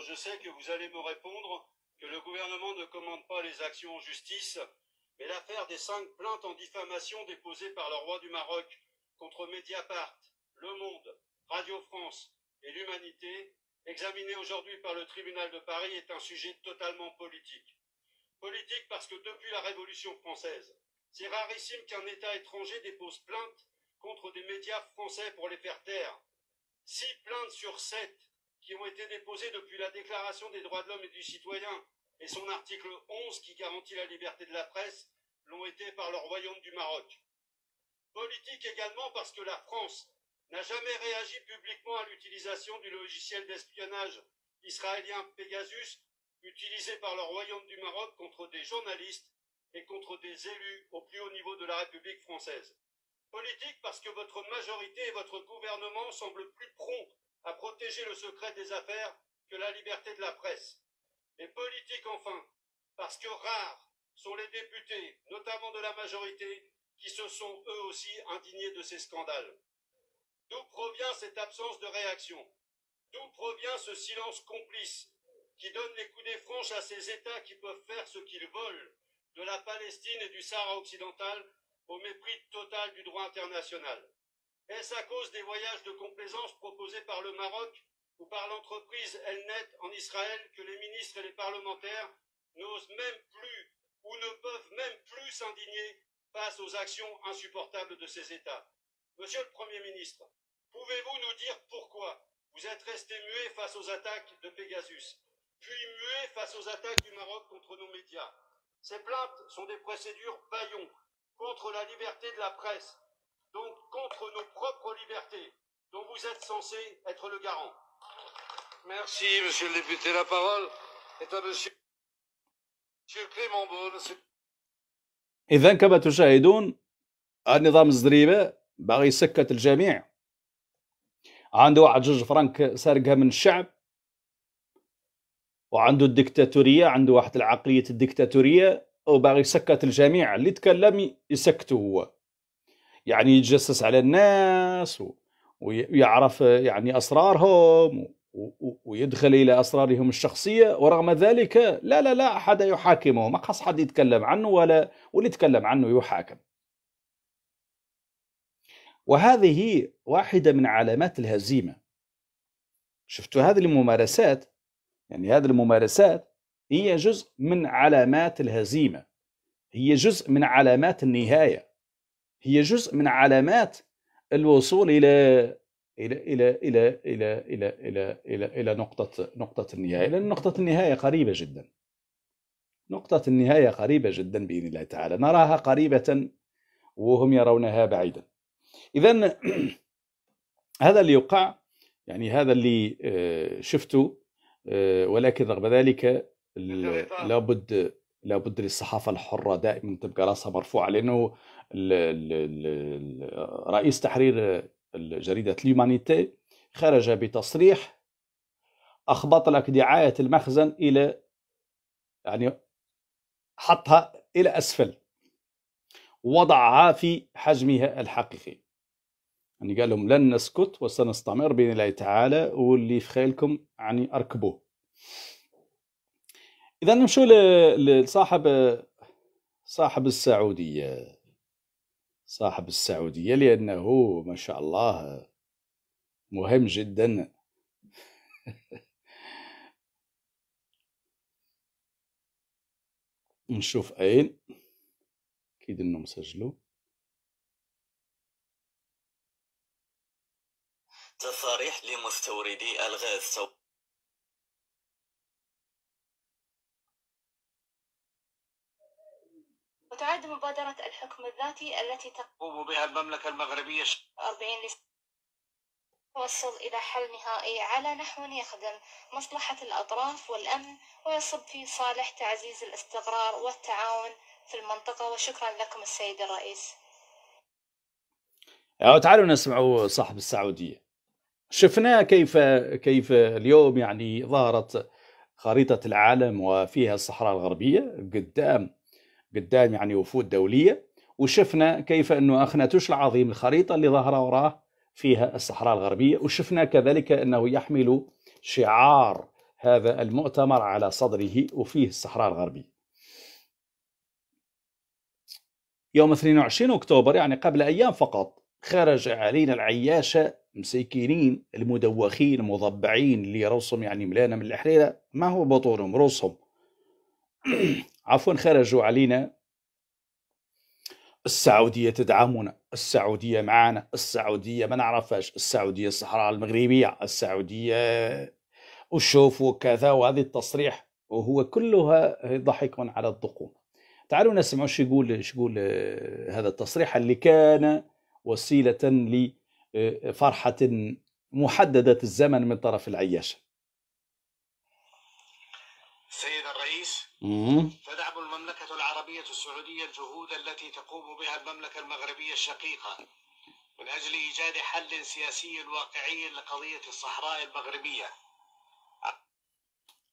je sais que vous allez me répondre que le gouvernement ne commande pas les actions en justice, mais l'affaire des cinq plaintes en diffamation déposées par le roi du Maroc contre Mediapart, Le Monde, Radio France et l'Humanité, examinée aujourd'hui par le tribunal de Paris, est un sujet totalement politique. Politique parce que depuis la Révolution française, c'est rarissime qu'un État étranger dépose plainte contre des médias français pour les faire taire. Six plaintes sur sept qui ont été déposés depuis la Déclaration des droits de l'homme et du citoyen et son article 11 qui garantit la liberté de la presse l'ont été par le royaume du Maroc. Politique également parce que la France n'a jamais réagi publiquement à l'utilisation du logiciel d'espionnage israélien Pegasus utilisé par le royaume du Maroc contre des journalistes et contre des élus au plus haut niveau de la République française. Politique parce que votre majorité et votre gouvernement semblent plus prompts à protéger le secret des affaires que la liberté de la presse. Et politique enfin, parce que rares sont les députés, notamment de la majorité, qui se sont eux aussi indignés de ces scandales. D'où provient cette absence de réaction D'où provient ce silence complice qui donne les coups des à ces États qui peuvent faire ce qu'ils veulent de la Palestine et du Sahara occidental au mépris total du droit international est-ce à cause des voyages de complaisance proposés par le Maroc ou par l'entreprise Elnet en Israël que les ministres et les parlementaires n'osent même plus ou ne peuvent même plus s'indigner face aux actions insupportables de ces États Monsieur le Premier ministre, pouvez-vous nous dire pourquoi vous êtes resté muet face aux attaques de Pegasus, puis muet face aux attaques du Maroc contre nos médias ces plaintes sont des procédures baillons contre la liberté de la presse, donc contre nos propres libertés, dont vous êtes censé être le garant. Merci, monsieur le député. La parole est à monsieur, monsieur Clément Beaune. إذا كما تشاهدون النظام الزريبة باغي يسكت الجميع عنده واحد جوج فرنك سارقها من الشعب وعنده الدكتاتورية عنده واحد العقلية الدكتاتورية وباغي يسكت الجميع اللي تكلم يسكته هو يعني يتجسس على الناس ويعرف يعني أسرارهم ويدخل إلى أسرارهم الشخصية ورغم ذلك لا لا لا أحد يحاكمه ما خاص حد يتكلم عنه ولا واللي يتكلم عنه يحاكم وهذه واحدة من علامات الهزيمة شفتوا هذه الممارسات يعني هذه الممارسات هي جزء من علامات الهزيمة هي جزء من علامات النهاية هي جزء من علامات الوصول الى الى الى الى الى الى الى الى, إلى نقطه نقطه النهايه لان نقطه النهايه قريبه جدا نقطه النهايه قريبه جدا باذن الله تعالى نراها قريبه وهم يرونها بعيدا اذا هذا اللي يقع يعني هذا اللي آه، شفته آه، ولكن رغم ذلك لابد لابد للصحافة الحرة دائما تبقى راسها مرفوعة لأنه رئيس تحرير جريدة ليومانيتي خرج بتصريح أخبط لك دعاية المخزن إلى يعني حطها إلى أسفل وضعها في حجمها الحقيقي يعني قال لهم لن نسكت وسنستمر بإذن الله تعالى واللي في خيالكم يعني أركبوه اذا نمشوا لصاحب صاحب السعوديه صاحب السعوديه لانه ما شاء الله مهم جدا نشوف اين اكيد انه مسجلو تصاريح لمستوردي الغاز وتعد مبادرة الحكم الذاتي التي تقوم بها المملكة المغربية 40 توصل إلى حل نهائي على نحو يخدم مصلحة الأطراف والأمن ويصب في صالح تعزيز الاستقرار والتعاون في المنطقة وشكرا لكم السيد الرئيس أو تعالوا نسمعوا صاحب السعودية شفنا كيف كيف اليوم يعني ظهرت خريطة العالم وفيها الصحراء الغربية قدام قدام يعني وفود دوليه وشفنا كيف انه اخناتوش العظيم الخريطه اللي ظهر وراه فيها الصحراء الغربيه وشفنا كذلك انه يحمل شعار هذا المؤتمر على صدره وفيه الصحراء الغربيه. يوم 22 اكتوبر يعني قبل ايام فقط خرج علينا العياشه مسكينين المدوخين المضبعين اللي روسهم يعني ملانه من الحريره ما هو بطونهم روسهم عفوا خرجوا علينا السعودية تدعمنا السعودية معنا السعودية ما نعرفهاش السعودية الصحراء المغربية السعودية وشوف وكذا وهذه التصريح وهو كلها ضحك على الضخوم تعالوا نسمعوا شو يقول شو يقول آه، هذا التصريح اللي كان وسيلة لفرحة آه، محددة الزمن من طرف العياش سيد تدعم المملكة العربية السعودية الجهود التي تقوم بها المملكة المغربية الشقيقة من أجل إيجاد حل سياسي واقعي لقضية الصحراء المغربية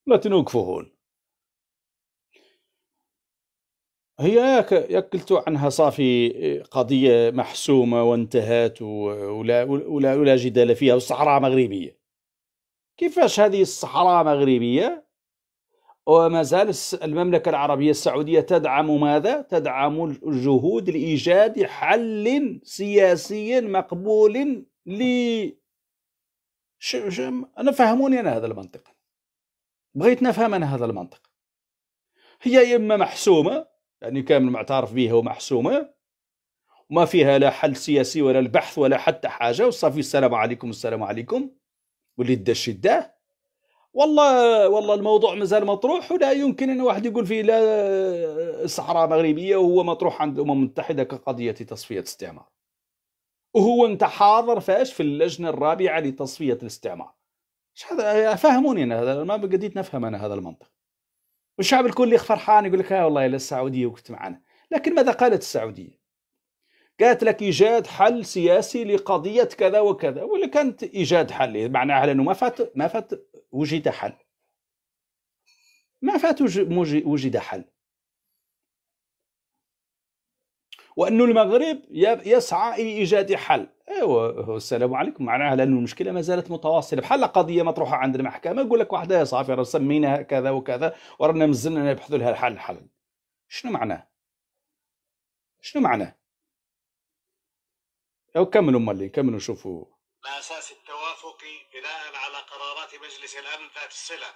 لا تنوقفوا هون هي ياك عنها صافي قضية محسومة وانتهت ولا, ولا, ولا جدال فيها والصحراء مغربية كيفاش هذه الصحراء مغربية وما زال المملكة العربية السعودية تدعم ماذا؟ تدعم الجهود لإيجاد حل سياسي مقبول ل شو شو أنا فهموني أنا هذا المنطق بغيت نفهم أنا هذا المنطق هي إما محسومة يعني كامل معترف بها ومحسومة وما فيها لا حل سياسي ولا البحث ولا حتى حاجة وصافي السلام عليكم السلام عليكم واللي الشده والله والله الموضوع مازال مطروح ولا يمكن ان واحد يقول فيه لا الصحراء مغربيه وهو مطروح عند الامم المتحده كقضيه تصفيه استعمار وهو انت حاضر فاش في اللجنه الرابعه لتصفيه الاستعمار هذا فهموني انا هذا ما بديت نفهم انا هذا المنطق والشعب الكل يخ فرحان يقول لك ها آه والله السعوديه وقت معنا لكن ماذا قالت السعوديه قالت لك ايجاد حل سياسي لقضيه كذا وكذا ولا كانت ايجاد حل معناها انه ما فات ما فات وجد حل ما فات وجد حل وأن المغرب يسعى إلى إيجاد حل ايوا السلام عليكم معناها لأن المشكلة ما زالت متواصلة بحال قضية مطروحة عند المحكمة يقول لك واحدة صافي راه سميناها كذا وكذا ورانا مازلنا نبحثوا لها الحل حل شنو معناه؟ شنو معناه؟ أو كملوا مالي كملوا شوفوا بأساس التوافق بناء على قرارات مجلس الأمن ذات الصلة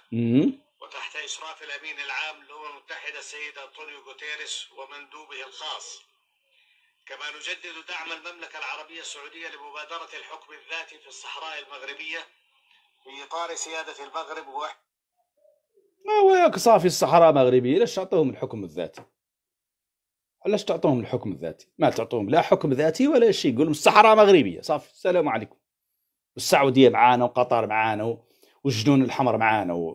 وتحت إشراف الأمين العام للأمم المتحدة السيد أنطونيو غوتيريس ومندوبه الخاص كما نجدد دعم المملكة العربية السعودية لمبادرة الحكم الذاتي في الصحراء المغربية في إطار سيادة المغرب و ما وياك صافي الصحراء مغربية ليش تعطوهم الحكم الذاتي علاش تعطوهم الحكم الذاتي ما تعطوهم لا حكم ذاتي ولا شيء لهم الصحراء مغربية صافي السلام عليكم والسعوديه معانا وقطر معانا والجنون الحمر معانا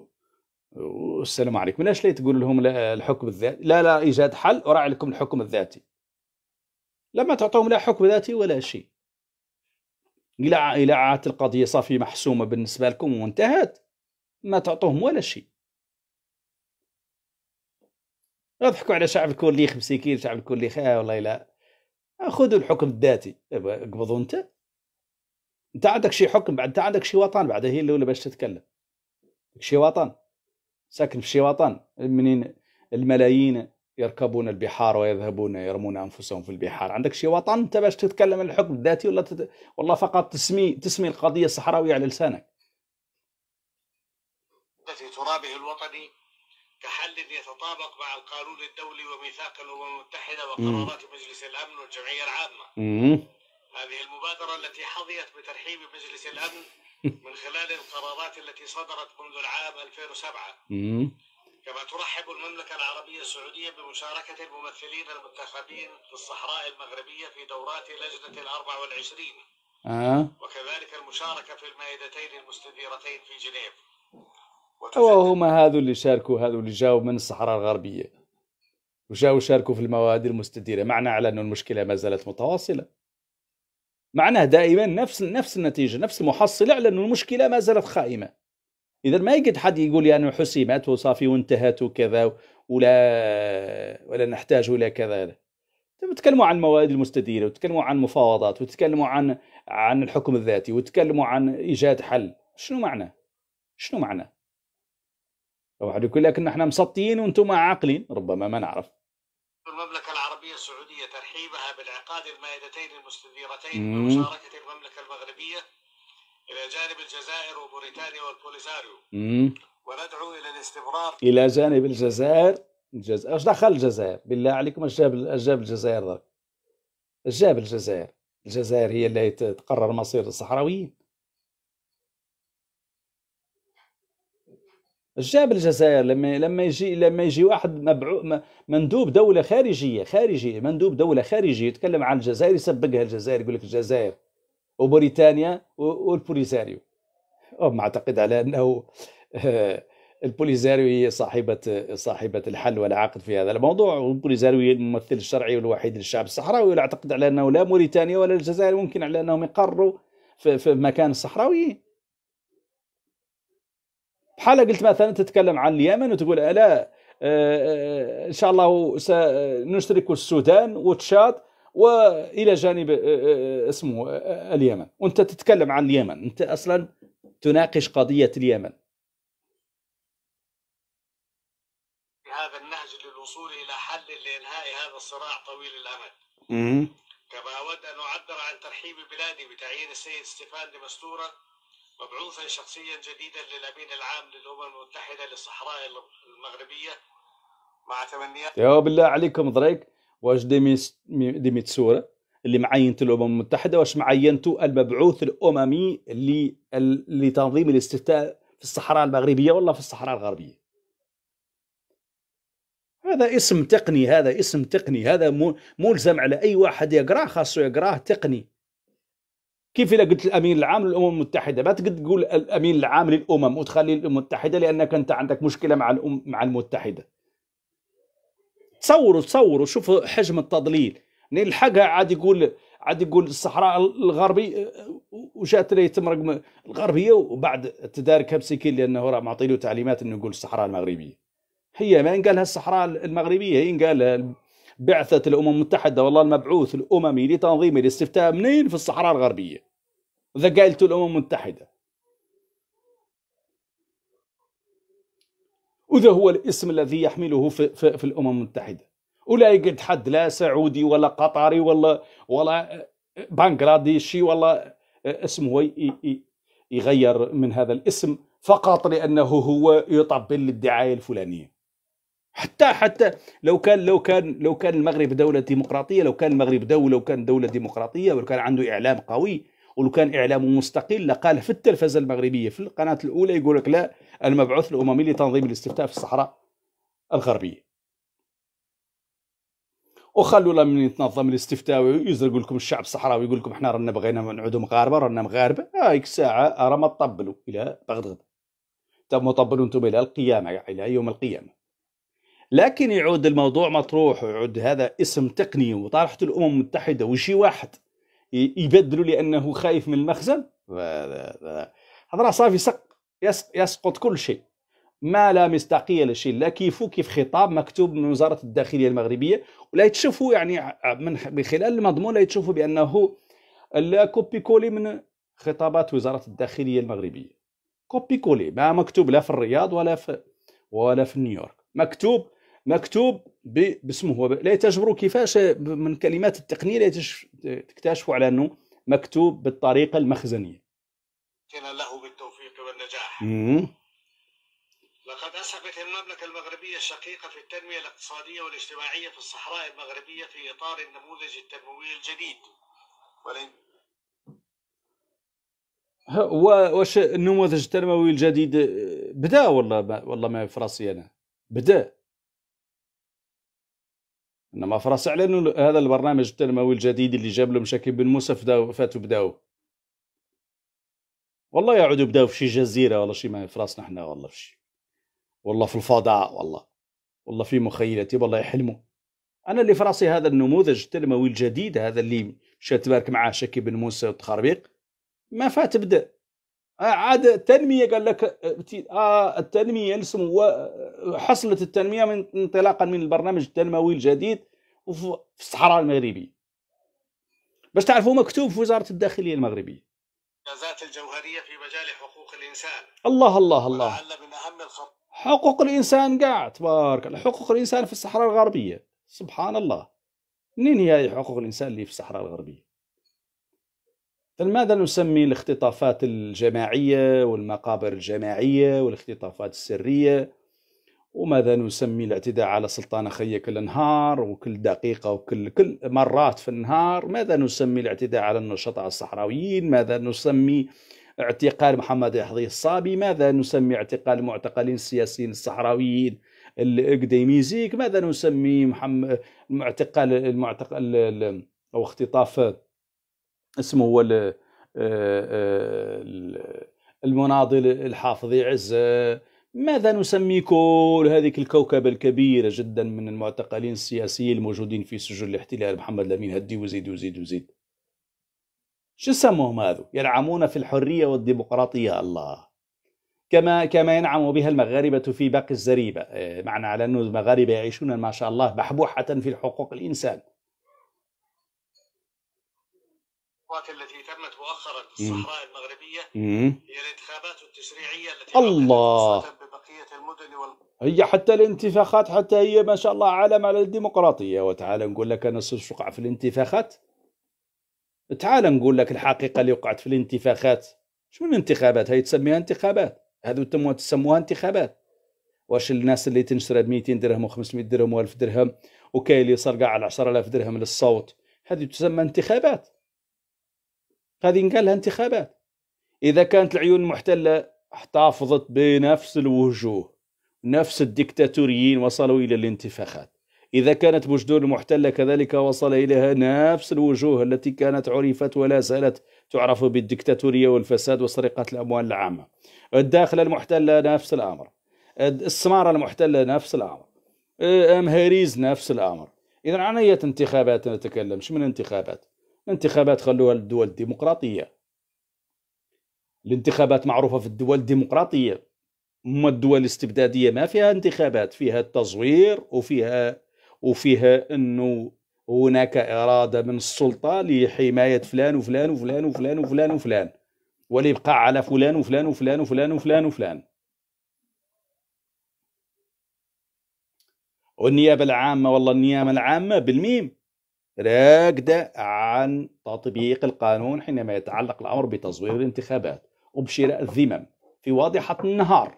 والسلام عليكم علاش لا تقول لهم الحكم الذاتي لا لا ايجاد حل اراعي لكم الحكم الذاتي لما تعطوهم لا حكم ذاتي ولا شيء الى الى عادت القضيه صافي محسومه بالنسبه لكم وانتهت ما تعطوهم ولا شيء اضحكوا على شعب الكورليخ مسيكين شعب الكورليخ آه والله لا خذوا الحكم الذاتي اقبضوا انت انت عندك شي حكم بعد انت عندك شي وطن بعد هي الاولى باش تتكلم شي وطن ساكن في شي وطن منين الملايين يركبون البحار ويذهبون يرمون انفسهم في البحار عندك شي وطن انت باش تتكلم عن الحكم الذاتي ولا تت... والله فقط تسمي تسمي القضيه الصحراويه على لسانك في ترابه الوطني كحل يتطابق مع القانون الدولي وميثاق الامم المتحده وقرارات مجلس الامن والجمعيه العامه هذه المبادرة التي حظيت بترحيب مجلس الأمن من خلال القرارات التي صدرت منذ العام 2007 كما ترحب المملكة العربية السعودية بمشاركة الممثلين المنتخبين في الصحراء المغربية في دورات لجنة الأربع والعشرين آه. وكذلك المشاركة في المائدتين المستديرتين في جنيف وهما هذو اللي شاركوا هذو اللي جاوا من الصحراء الغربية وجاوا شاركوا في المواد المستديرة معنى على أن المشكلة ما زالت متواصلة معناه دائما نفس نفس النتيجه نفس المحصله على انه المشكله ما زالت خائمه اذا ما يقعد حد يقول لي يعني حسمت وصافي وانتهت وكذا ولا ولا نحتاج الى كذا تتكلموا عن المواد المستديره وتتكلموا عن مفاوضات وتتكلموا عن عن الحكم الذاتي وتتكلموا عن ايجاد حل شنو معنى شنو معنى واحد يقول لك نحن احنا مسطيين وانتم عاقلين ربما ما نعرف انعقاد المائدتين المستديرتين بمشاركة المملكة المغربية إلى جانب الجزائر وموريتانيا والبوليزاريو وندعو إلى الاستمرار إلى جانب الجزائر الجزائر اش دخل الجزائر بالله عليكم اش جاب جاب الجزائر اش جاب الجزائر الجزائر هي اللي تقرر مصير الصحراويين جاب الجزائر لما لما يجي لما يجي واحد مبعو مندوب دوله خارجيه خارجيه مندوب دوله خارجيه يتكلم عن الجزائر يسبقها الجزائر يقول لك الجزائر وبريتانيا والبوليزاريو ما اعتقد على انه آه، البوليزاريو هي صاحبة صاحبة الحل والعقد في هذا الموضوع والبوليزاريو هي الممثل الشرعي الوحيد للشعب الصحراوي ولا اعتقد على انه لا موريتانيا ولا الجزائر ممكن على انهم يقروا في, في مكان الصحراويين حالة قلت مثلا تتكلم عن اليمن وتقول الا آه، آه، ان شاء الله سنشرك السودان وتشاد والى جانب آه، اسمه اليمن وانت تتكلم عن اليمن انت اصلا تناقش قضيه اليمن هذا النهج للوصول الى حل لانهاء هذا الصراع طويل الامد كما اود ان اعبر عن ترحيب بلادي بتعيين السيد ستيفان دي مستوره مبعوثا شخصيا جديدا للامين العام للامم المتحده للصحراء المغربيه مع تمنيات يا بالله عليكم ضريك واش ديميس ديميتسورا اللي معينت الامم المتحده واش معينتو المبعوث الاممي لتنظيم الاستفتاء في الصحراء المغربيه ولا في الصحراء الغربيه هذا اسم تقني هذا اسم تقني هذا ملزم على اي واحد يقراه خاصو يقراه تقني كيف الا قلت الامين العام للامم المتحده ما تقدر تقول الامين العام للامم وتخلي الامم المتحده لانك انت عندك مشكله مع الأم مع المتحده تصوروا تصوروا شوفوا حجم التضليل نلحقها يعني عاد يقول عاد يقول الصحراء الغربي آه، وجات لي رقم الغربيه وبعد تداركها بسكين لانه راه معطي له تعليمات انه يقول الصحراء المغربيه هي ما ينقالها الصحراء المغربيه ينقال بعثة الأمم المتحدة والله المبعوث الأممي لتنظيم الاستفتاء منين في الصحراء الغربية ذا قالت الأمم المتحدة وذا هو الاسم الذي يحمله في, في, في الأمم المتحدة ولا يقعد حد لا سعودي ولا قطري ولا ولا بنغلاديشي ولا اسمه يغير من هذا الاسم فقط لأنه هو يطبل للدعاية الفلانية حتى حتى لو كان لو كان لو كان المغرب دولة ديمقراطية لو كان المغرب دولة وكان دولة ديمقراطية ولو كان عنده إعلام قوي ولو كان إعلامه مستقل لقال في التلفزة المغربية في القناة الأولى يقول لك لا المبعوث الأممي لتنظيم الاستفتاء في الصحراء الغربية وخلوا لما يتنظم الاستفتاء ويزرقوا لكم الشعب الصحراوي ويقول لكم احنا رانا بغينا نعودوا مغاربه رانا مغاربه هايك ساعه راه ما تطبلوا الى بغداد تم طبلوا انتم الى القيامه الى يوم القيامه لكن يعود الموضوع مطروح ويعود هذا اسم تقني وطرحت الامم المتحده وشي واحد يبدلوا لانه خايف من المخزن هذا راه صافي سق يسقط كل شيء ما لا مصداقيه للشيء لا كيفو كيف خطاب مكتوب من وزاره الداخليه المغربيه ولا تشوفوا يعني من خلال المضمون لا تشوفوا بانه لا كوبي كولي من خطابات وزاره الداخليه المغربيه كوبي كولي ما مكتوب لا في الرياض ولا في ولا في نيويورك مكتوب مكتوب باسمه لا تجبروا كيفاش من كلمات التقنيه لا تكتشفوا على انه مكتوب بالطريقه المخزنيه. كان له بالتوفيق والنجاح. مم. لقد أسهمت المملكة المغربية الشقيقة في التنمية الاقتصادية والاجتماعية في الصحراء المغربية في إطار النموذج التنموي الجديد ولن... واش النموذج التنموي الجديد بدا والله والله ما في راسي انا بدا انما فرنسا اعلنوا هذا البرنامج التنموي الجديد اللي جاب لهم شاكيب بن موسى فاتوا بداو والله يعودوا بداو في شي جزيره ولا شي ما في راسنا حنا والله في شي والله في الفضاء والله والله في مخيلتي والله يحلموا انا اللي في راسي هذا النموذج التنموي الجديد هذا اللي مشى تبارك معاه شاكيب بن موسى والتخربيق ما فات بدا آه، عاد التنمية قال لك آه، آه، التنمية التنمية هو حصلت التنمية من انطلاقا من البرنامج التنموي الجديد في الصحراء المغربية باش تعرفوا مكتوب في وزارة الداخلية المغربية ذات الجوهرية في مجال حقوق الإنسان الله الله الله من أهم الخط حقوق الإنسان قاع تبارك الله حقوق الإنسان في الصحراء الغربية سبحان الله منين هي حقوق الإنسان اللي في الصحراء الغربية فلماذا نسمي الاختطافات الجماعية والمقابر الجماعية والاختطافات السرية وماذا نسمي الاعتداء على سلطان خي كل نهار وكل دقيقة وكل كل مرات في النهار ماذا نسمي الاعتداء على النشطاء الصحراويين ماذا نسمي اعتقال محمد يحضي الصابي ماذا نسمي اعتقال المعتقلين السياسيين الصحراويين الاكديميزيك ماذا نسمي محمد المعتقل المعتقل او اختطافات اسمه هو آه، آه، المناضل الحافظي عزة ماذا نسمي كل هذه الكوكبة الكبيرة جدا من المعتقلين السياسيين الموجودين في سجون الاحتلال محمد الأمين هدي وزيد وزيد وزيد شو سموهم هذو ينعمون في الحرية والديمقراطية الله كما كما ينعم بها المغاربة في باقي الزريبة إيه، معنى على أنه المغاربة يعيشون ما شاء الله بحبوحة في حقوق الإنسان الخطوات التي تمت مؤخرا في الصحراء المغربية هي الانتخابات التشريعية التي الله ببقية المدن وال... هي حتى الانتفاخات حتى هي ما شاء الله عالم على الديمقراطية وتعال نقول لك أنا شقع في الانتفاخات تعال نقول لك الحقيقة اللي وقعت في الانتفاخات شنو الانتخابات هي تسميها انتخابات هذو تموا تسموها انتخابات واش الناس اللي تنشر ب 200 درهم و500 درهم و1000 درهم وكاين اللي سرقع على 10000 درهم للصوت هذه تسمى انتخابات غادي نقال لها انتخابات اذا كانت العيون المحتله احتفظت بنفس الوجوه نفس الدكتاتوريين وصلوا الى الانتفاخات إذا كانت بوجدور المحتلة كذلك وصل إليها نفس الوجوه التي كانت عرفت ولا زالت تعرف بالديكتاتوريه والفساد وسرقة الأموال العامة الداخل المحتلة نفس الأمر السمارة المحتلة نفس الأمر أمهريز نفس الأمر إذا عن انتخابات انتخابات شو من انتخابات الانتخابات خلوها للدول الديمقراطيه الانتخابات معروفه في الدول الديمقراطيه اما الدول الاستبداديه ما فيها انتخابات فيها التزوير وفيها وفيها انه هناك اراده من السلطه لحمايه فلان وفلان وفلان وفلان وفلان وفلان والابقاء على فلان وفلان وفلان وفلان وفلان وفلان والنيابه العامه والله النيابه العامه بالميم راكدة عن تطبيق القانون حينما يتعلق الأمر بتزوير الانتخابات وبشراء الذمم في واضحة النهار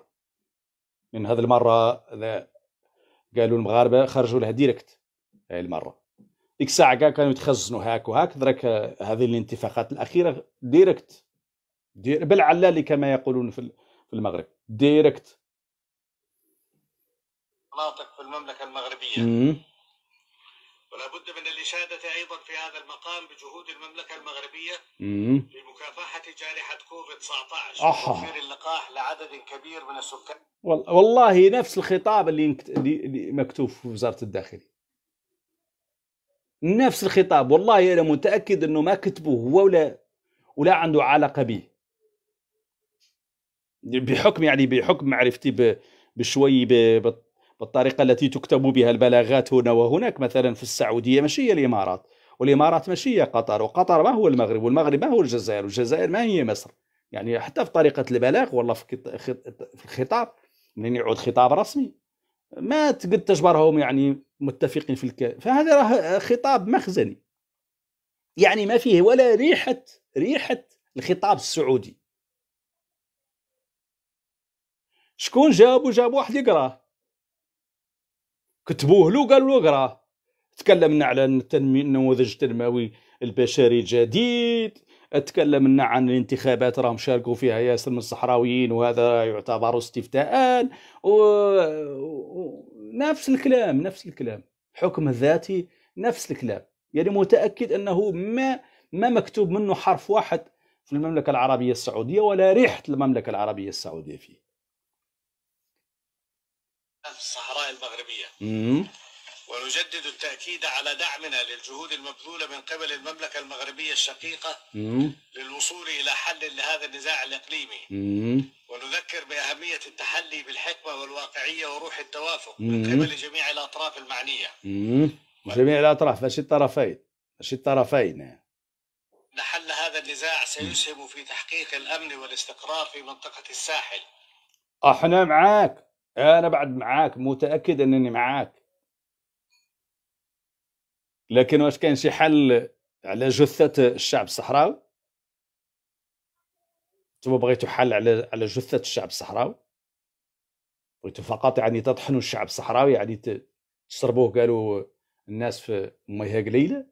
من هذه المرة قالوا المغاربة خرجوا لها ديركت هاي المرة ديك الساعة كانوا يتخزنوا هاك وهاك درك هذه الانتفاخات الأخيرة ديركت دير بالعلالي كما يقولون في المغرب ديركت مناطق في المملكة المغربية الإشادة أيضا في هذا المقام بجهود المملكة المغربية لمكافحة جائحة كوفيد 19 وتوفير اللقاح لعدد كبير من السكان والله نفس الخطاب اللي مكتوب في وزارة الداخلية نفس الخطاب والله أنا متأكد أنه ما كتبوه هو ولا ولا عنده علاقة به بحكم يعني بحكم معرفتي بشوي بالطريقة التي تكتب بها البلاغات هنا وهناك مثلا في السعودية ماشي الإمارات والإمارات ماشي قطر وقطر ما هو المغرب والمغرب ما هو الجزائر والجزائر ما هي مصر يعني حتى في طريقة البلاغ والله في الخطاب من يعود خطاب رسمي ما تقد تجبرهم يعني متفقين في الك فهذا راه خطاب مخزني يعني ما فيه ولا ريحة ريحة الخطاب السعودي شكون جاب وجاب واحد يقراه كتبوه له قالوا له اقراه تكلمنا على النموذج التنموي البشري الجديد تكلمنا عن الانتخابات راهم شاركوا فيها ياسر من الصحراويين وهذا يعتبر استفتاء و... و... نفس الكلام نفس الكلام حكم ذاتي نفس الكلام يعني متاكد انه ما ما مكتوب منه حرف واحد في المملكه العربيه السعوديه ولا ريحه المملكه العربيه السعوديه فيه المغربية ونجدد التأكيد على دعمنا للجهود المبذولة من قبل المملكة المغربية الشقيقة للوصول إلى حل لهذا النزاع الإقليمي ونذكر بأهمية التحلي بالحكمة والواقعية وروح التوافق من قبل جميع الأطراف المعنية جميع الأطراف ماشي الطرفين ماشي الطرفين حل هذا النزاع سيسهم في تحقيق الأمن والاستقرار في منطقة الساحل احنا معاك انا بعد معاك متاكد انني معاك لكن واش كاين شي حل على جثه الشعب الصحراوي انتم بغيتوا حل على على جثه الشعب الصحراوي بغيتوا فقط يعني تطحنوا الشعب الصحراوي يعني تشربوه قالوا الناس في ميها قليله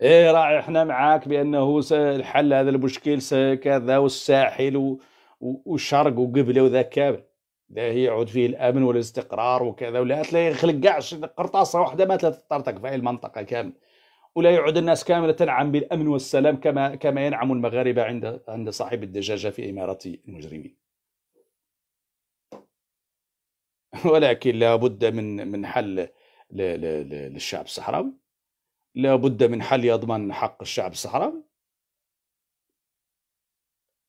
ايه راه احنا معاك بانه الحل هذا المشكل كذا والساحل وشرق وقبله وذا كامل لا يعود فيه الامن والاستقرار وكذا ولا تلاقي يخلق كاع قرطاسه واحده ما تطرطق في المنطقه كامل ولا يعود الناس كامله تنعم بالامن والسلام كما كما ينعم المغاربه عند عند صاحب الدجاجه في اماره المجرمين ولكن لابد من من حل للشعب الصحراوي لابد من حل يضمن حق الشعب الصحراوي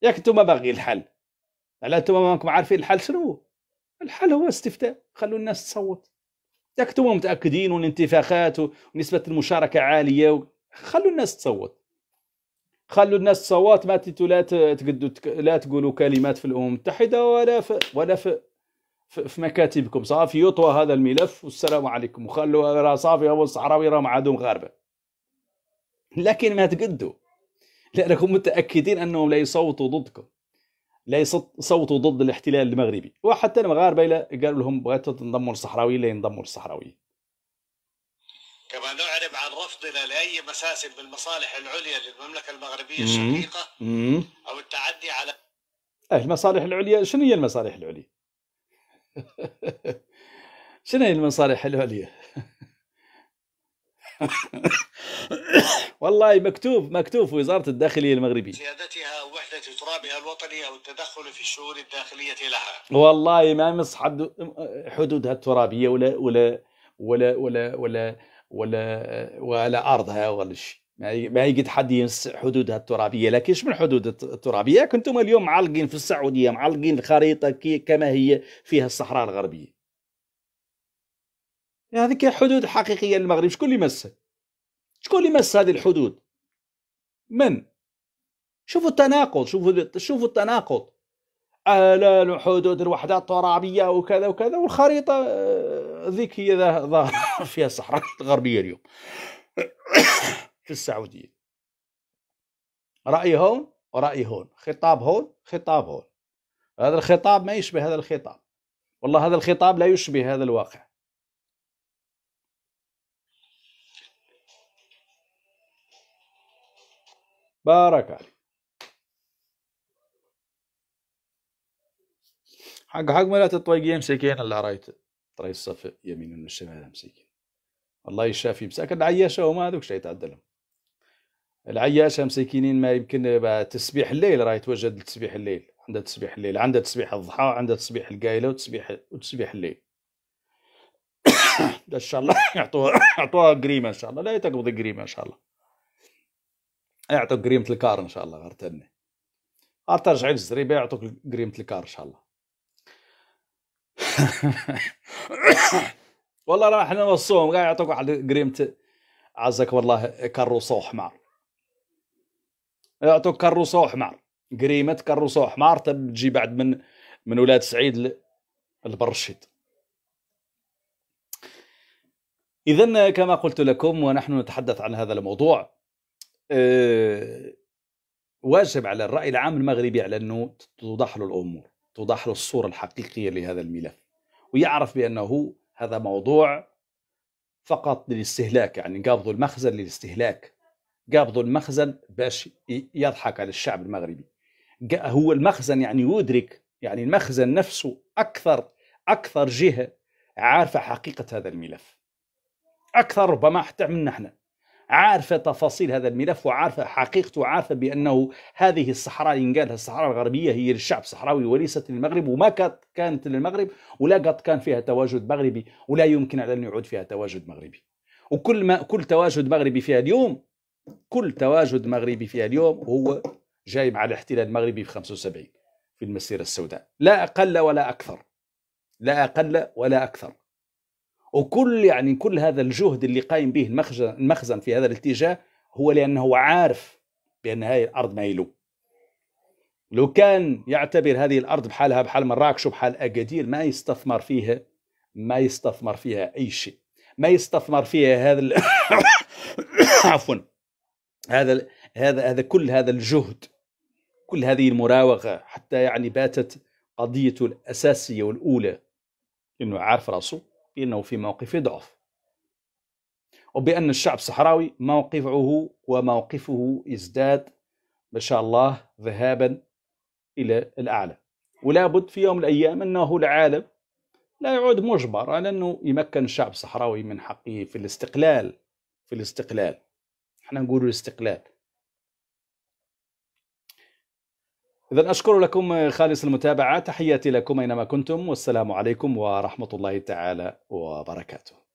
ياك انتم باغيين الحل هل انتم ماكم عارفين الحل شنو الحل هو استفتاء خلوا الناس تصوت ياك انتم متاكدين والانتفاخات ونسبه المشاركه عاليه و... خلوا الناس تصوت خلوا الناس تصوت ما لا تقدوا لا تقولوا كلمات في الامم المتحده ولا في ولا في في, في مكاتبكم صافي يطوى هذا الملف والسلام عليكم وخلوا راه صافي هو الصحراوي راه معادهم غاربه لكن ما تقدوا لانكم متاكدين انهم لا يصوتوا ضدكم لا يصوتوا ضد الاحتلال المغربي وحتى المغاربه قالوا لهم بغيتوا تنضموا للصحراويين لا ينضموا للصحراويين كما نعرب عن رفضنا لاي مساس بالمصالح العليا للمملكه المغربيه الشقيقه او التعدي على اه المصالح العليا شنو هي المصالح العليا؟ شنو هي المصالح العليا؟ والله مكتوب مكتوب في وزاره الداخليه المغربيه سيادتها ووحده ترابها الوطني او التدخل في الشؤون الداخليه لها والله ما مص حدودها الترابيه ولا ولا ولا ولا ولا ولا ولا ارضها ولا شيء ما يقد حد يمس حدودها الترابيه لكن من حدود الترابيه كنتم اليوم معلقين في السعوديه معلقين الخريطه كما هي فيها الصحراء الغربيه هذيك الحدود الحقيقيه للمغرب شكون اللي مسها شكون اللي مس هذه الحدود من شوفوا التناقض شوفوا شوفوا التناقض على آه، الحدود الوحده الترابيه وكذا وكذا والخريطه ذيك هي ظاهره فيها الصحراء الغربيه اليوم في السعوديه راي هون راي هون خطاب هون خطاب هون هذا الخطاب ما يشبه هذا الخطاب والله هذا الخطاب لا يشبه هذا الواقع بارك عليك حق حق ملات الطويقية مسكين اللي رايت طري الصف يمين من الشمال مسكين الله يشافي مساك العياشة وما هذوك شيء تعدلهم العياشة مسكينين ما يمكن تسبيح الليل راهي توجد لتسبيح الليل عندها تسبيح الليل عندها تسبيح الضحى وعندها تسبيح القايلة وتسبيح وتسبيح الليل ان شاء الله يعطوها يعطوها قريمة ان شاء الله لا تقبض قريمة ان شاء الله يعطوك قريمه الكار ان شاء الله غير تاني غير ترجع للزريبه يعطوك قريمه الكار ان شاء الله والله راه حنا قاعد يعطوك واحد قريمه عزك والله كروسو حمار يعطوك كروسو حمار قريمه كروسو حمار تجي بعد من من ولاد سعيد البرشيد اذا كما قلت لكم ونحن نتحدث عن هذا الموضوع آه، واجب على الرأي العام المغربي على أنه توضح له الأمور توضح له الصورة الحقيقية لهذا الملف ويعرف بأنه هذا موضوع فقط للاستهلاك يعني قابضوا المخزن للاستهلاك قابضوا المخزن باش يضحك على الشعب المغربي هو المخزن يعني يدرك يعني المخزن نفسه أكثر أكثر جهة عارفة حقيقة هذا الملف أكثر ربما حتى من نحن عارفه تفاصيل هذا الملف وعارفه حقيقته وعارفه بانه هذه الصحراء اللي قالها الصحراء الغربيه هي للشعب الصحراوي وليست للمغرب وما كانت للمغرب ولا قد كان فيها تواجد مغربي ولا يمكن على ان يعود فيها تواجد مغربي وكل ما كل تواجد مغربي فيها اليوم كل تواجد مغربي فيها اليوم هو جاي مع الاحتلال المغربي في 75 في المسيره السوداء لا اقل ولا اكثر لا اقل ولا اكثر وكل يعني كل هذا الجهد اللي قايم به المخزن المخزن في هذا الاتجاه هو لانه عارف بان هذه الارض ما يلو لو كان يعتبر هذه الارض بحالها بحال مراكش وبحال اكادير ما يستثمر فيها ما يستثمر فيها اي شيء ما يستثمر فيها هذا ال... عفوا هذا ال... هذا هذا كل هذا الجهد كل هذه المراوغه حتى يعني باتت قضيته الاساسيه والاولى انه عارف راسه إنه في موقف ضعف وبأن الشعب الصحراوي موقفه وموقفه يزداد ما شاء الله ذهابا إلى الأعلى ولا بد في يوم من الأيام أنه العالم لا يعود مجبر على أنه يمكن الشعب الصحراوي من حقه في الاستقلال في الاستقلال احنا نقول الاستقلال إذا أشكر لكم آه، خالص المتابعة تحياتي لكم أينما كنتم والسلام عليكم ورحمة الله تعالى وبركاته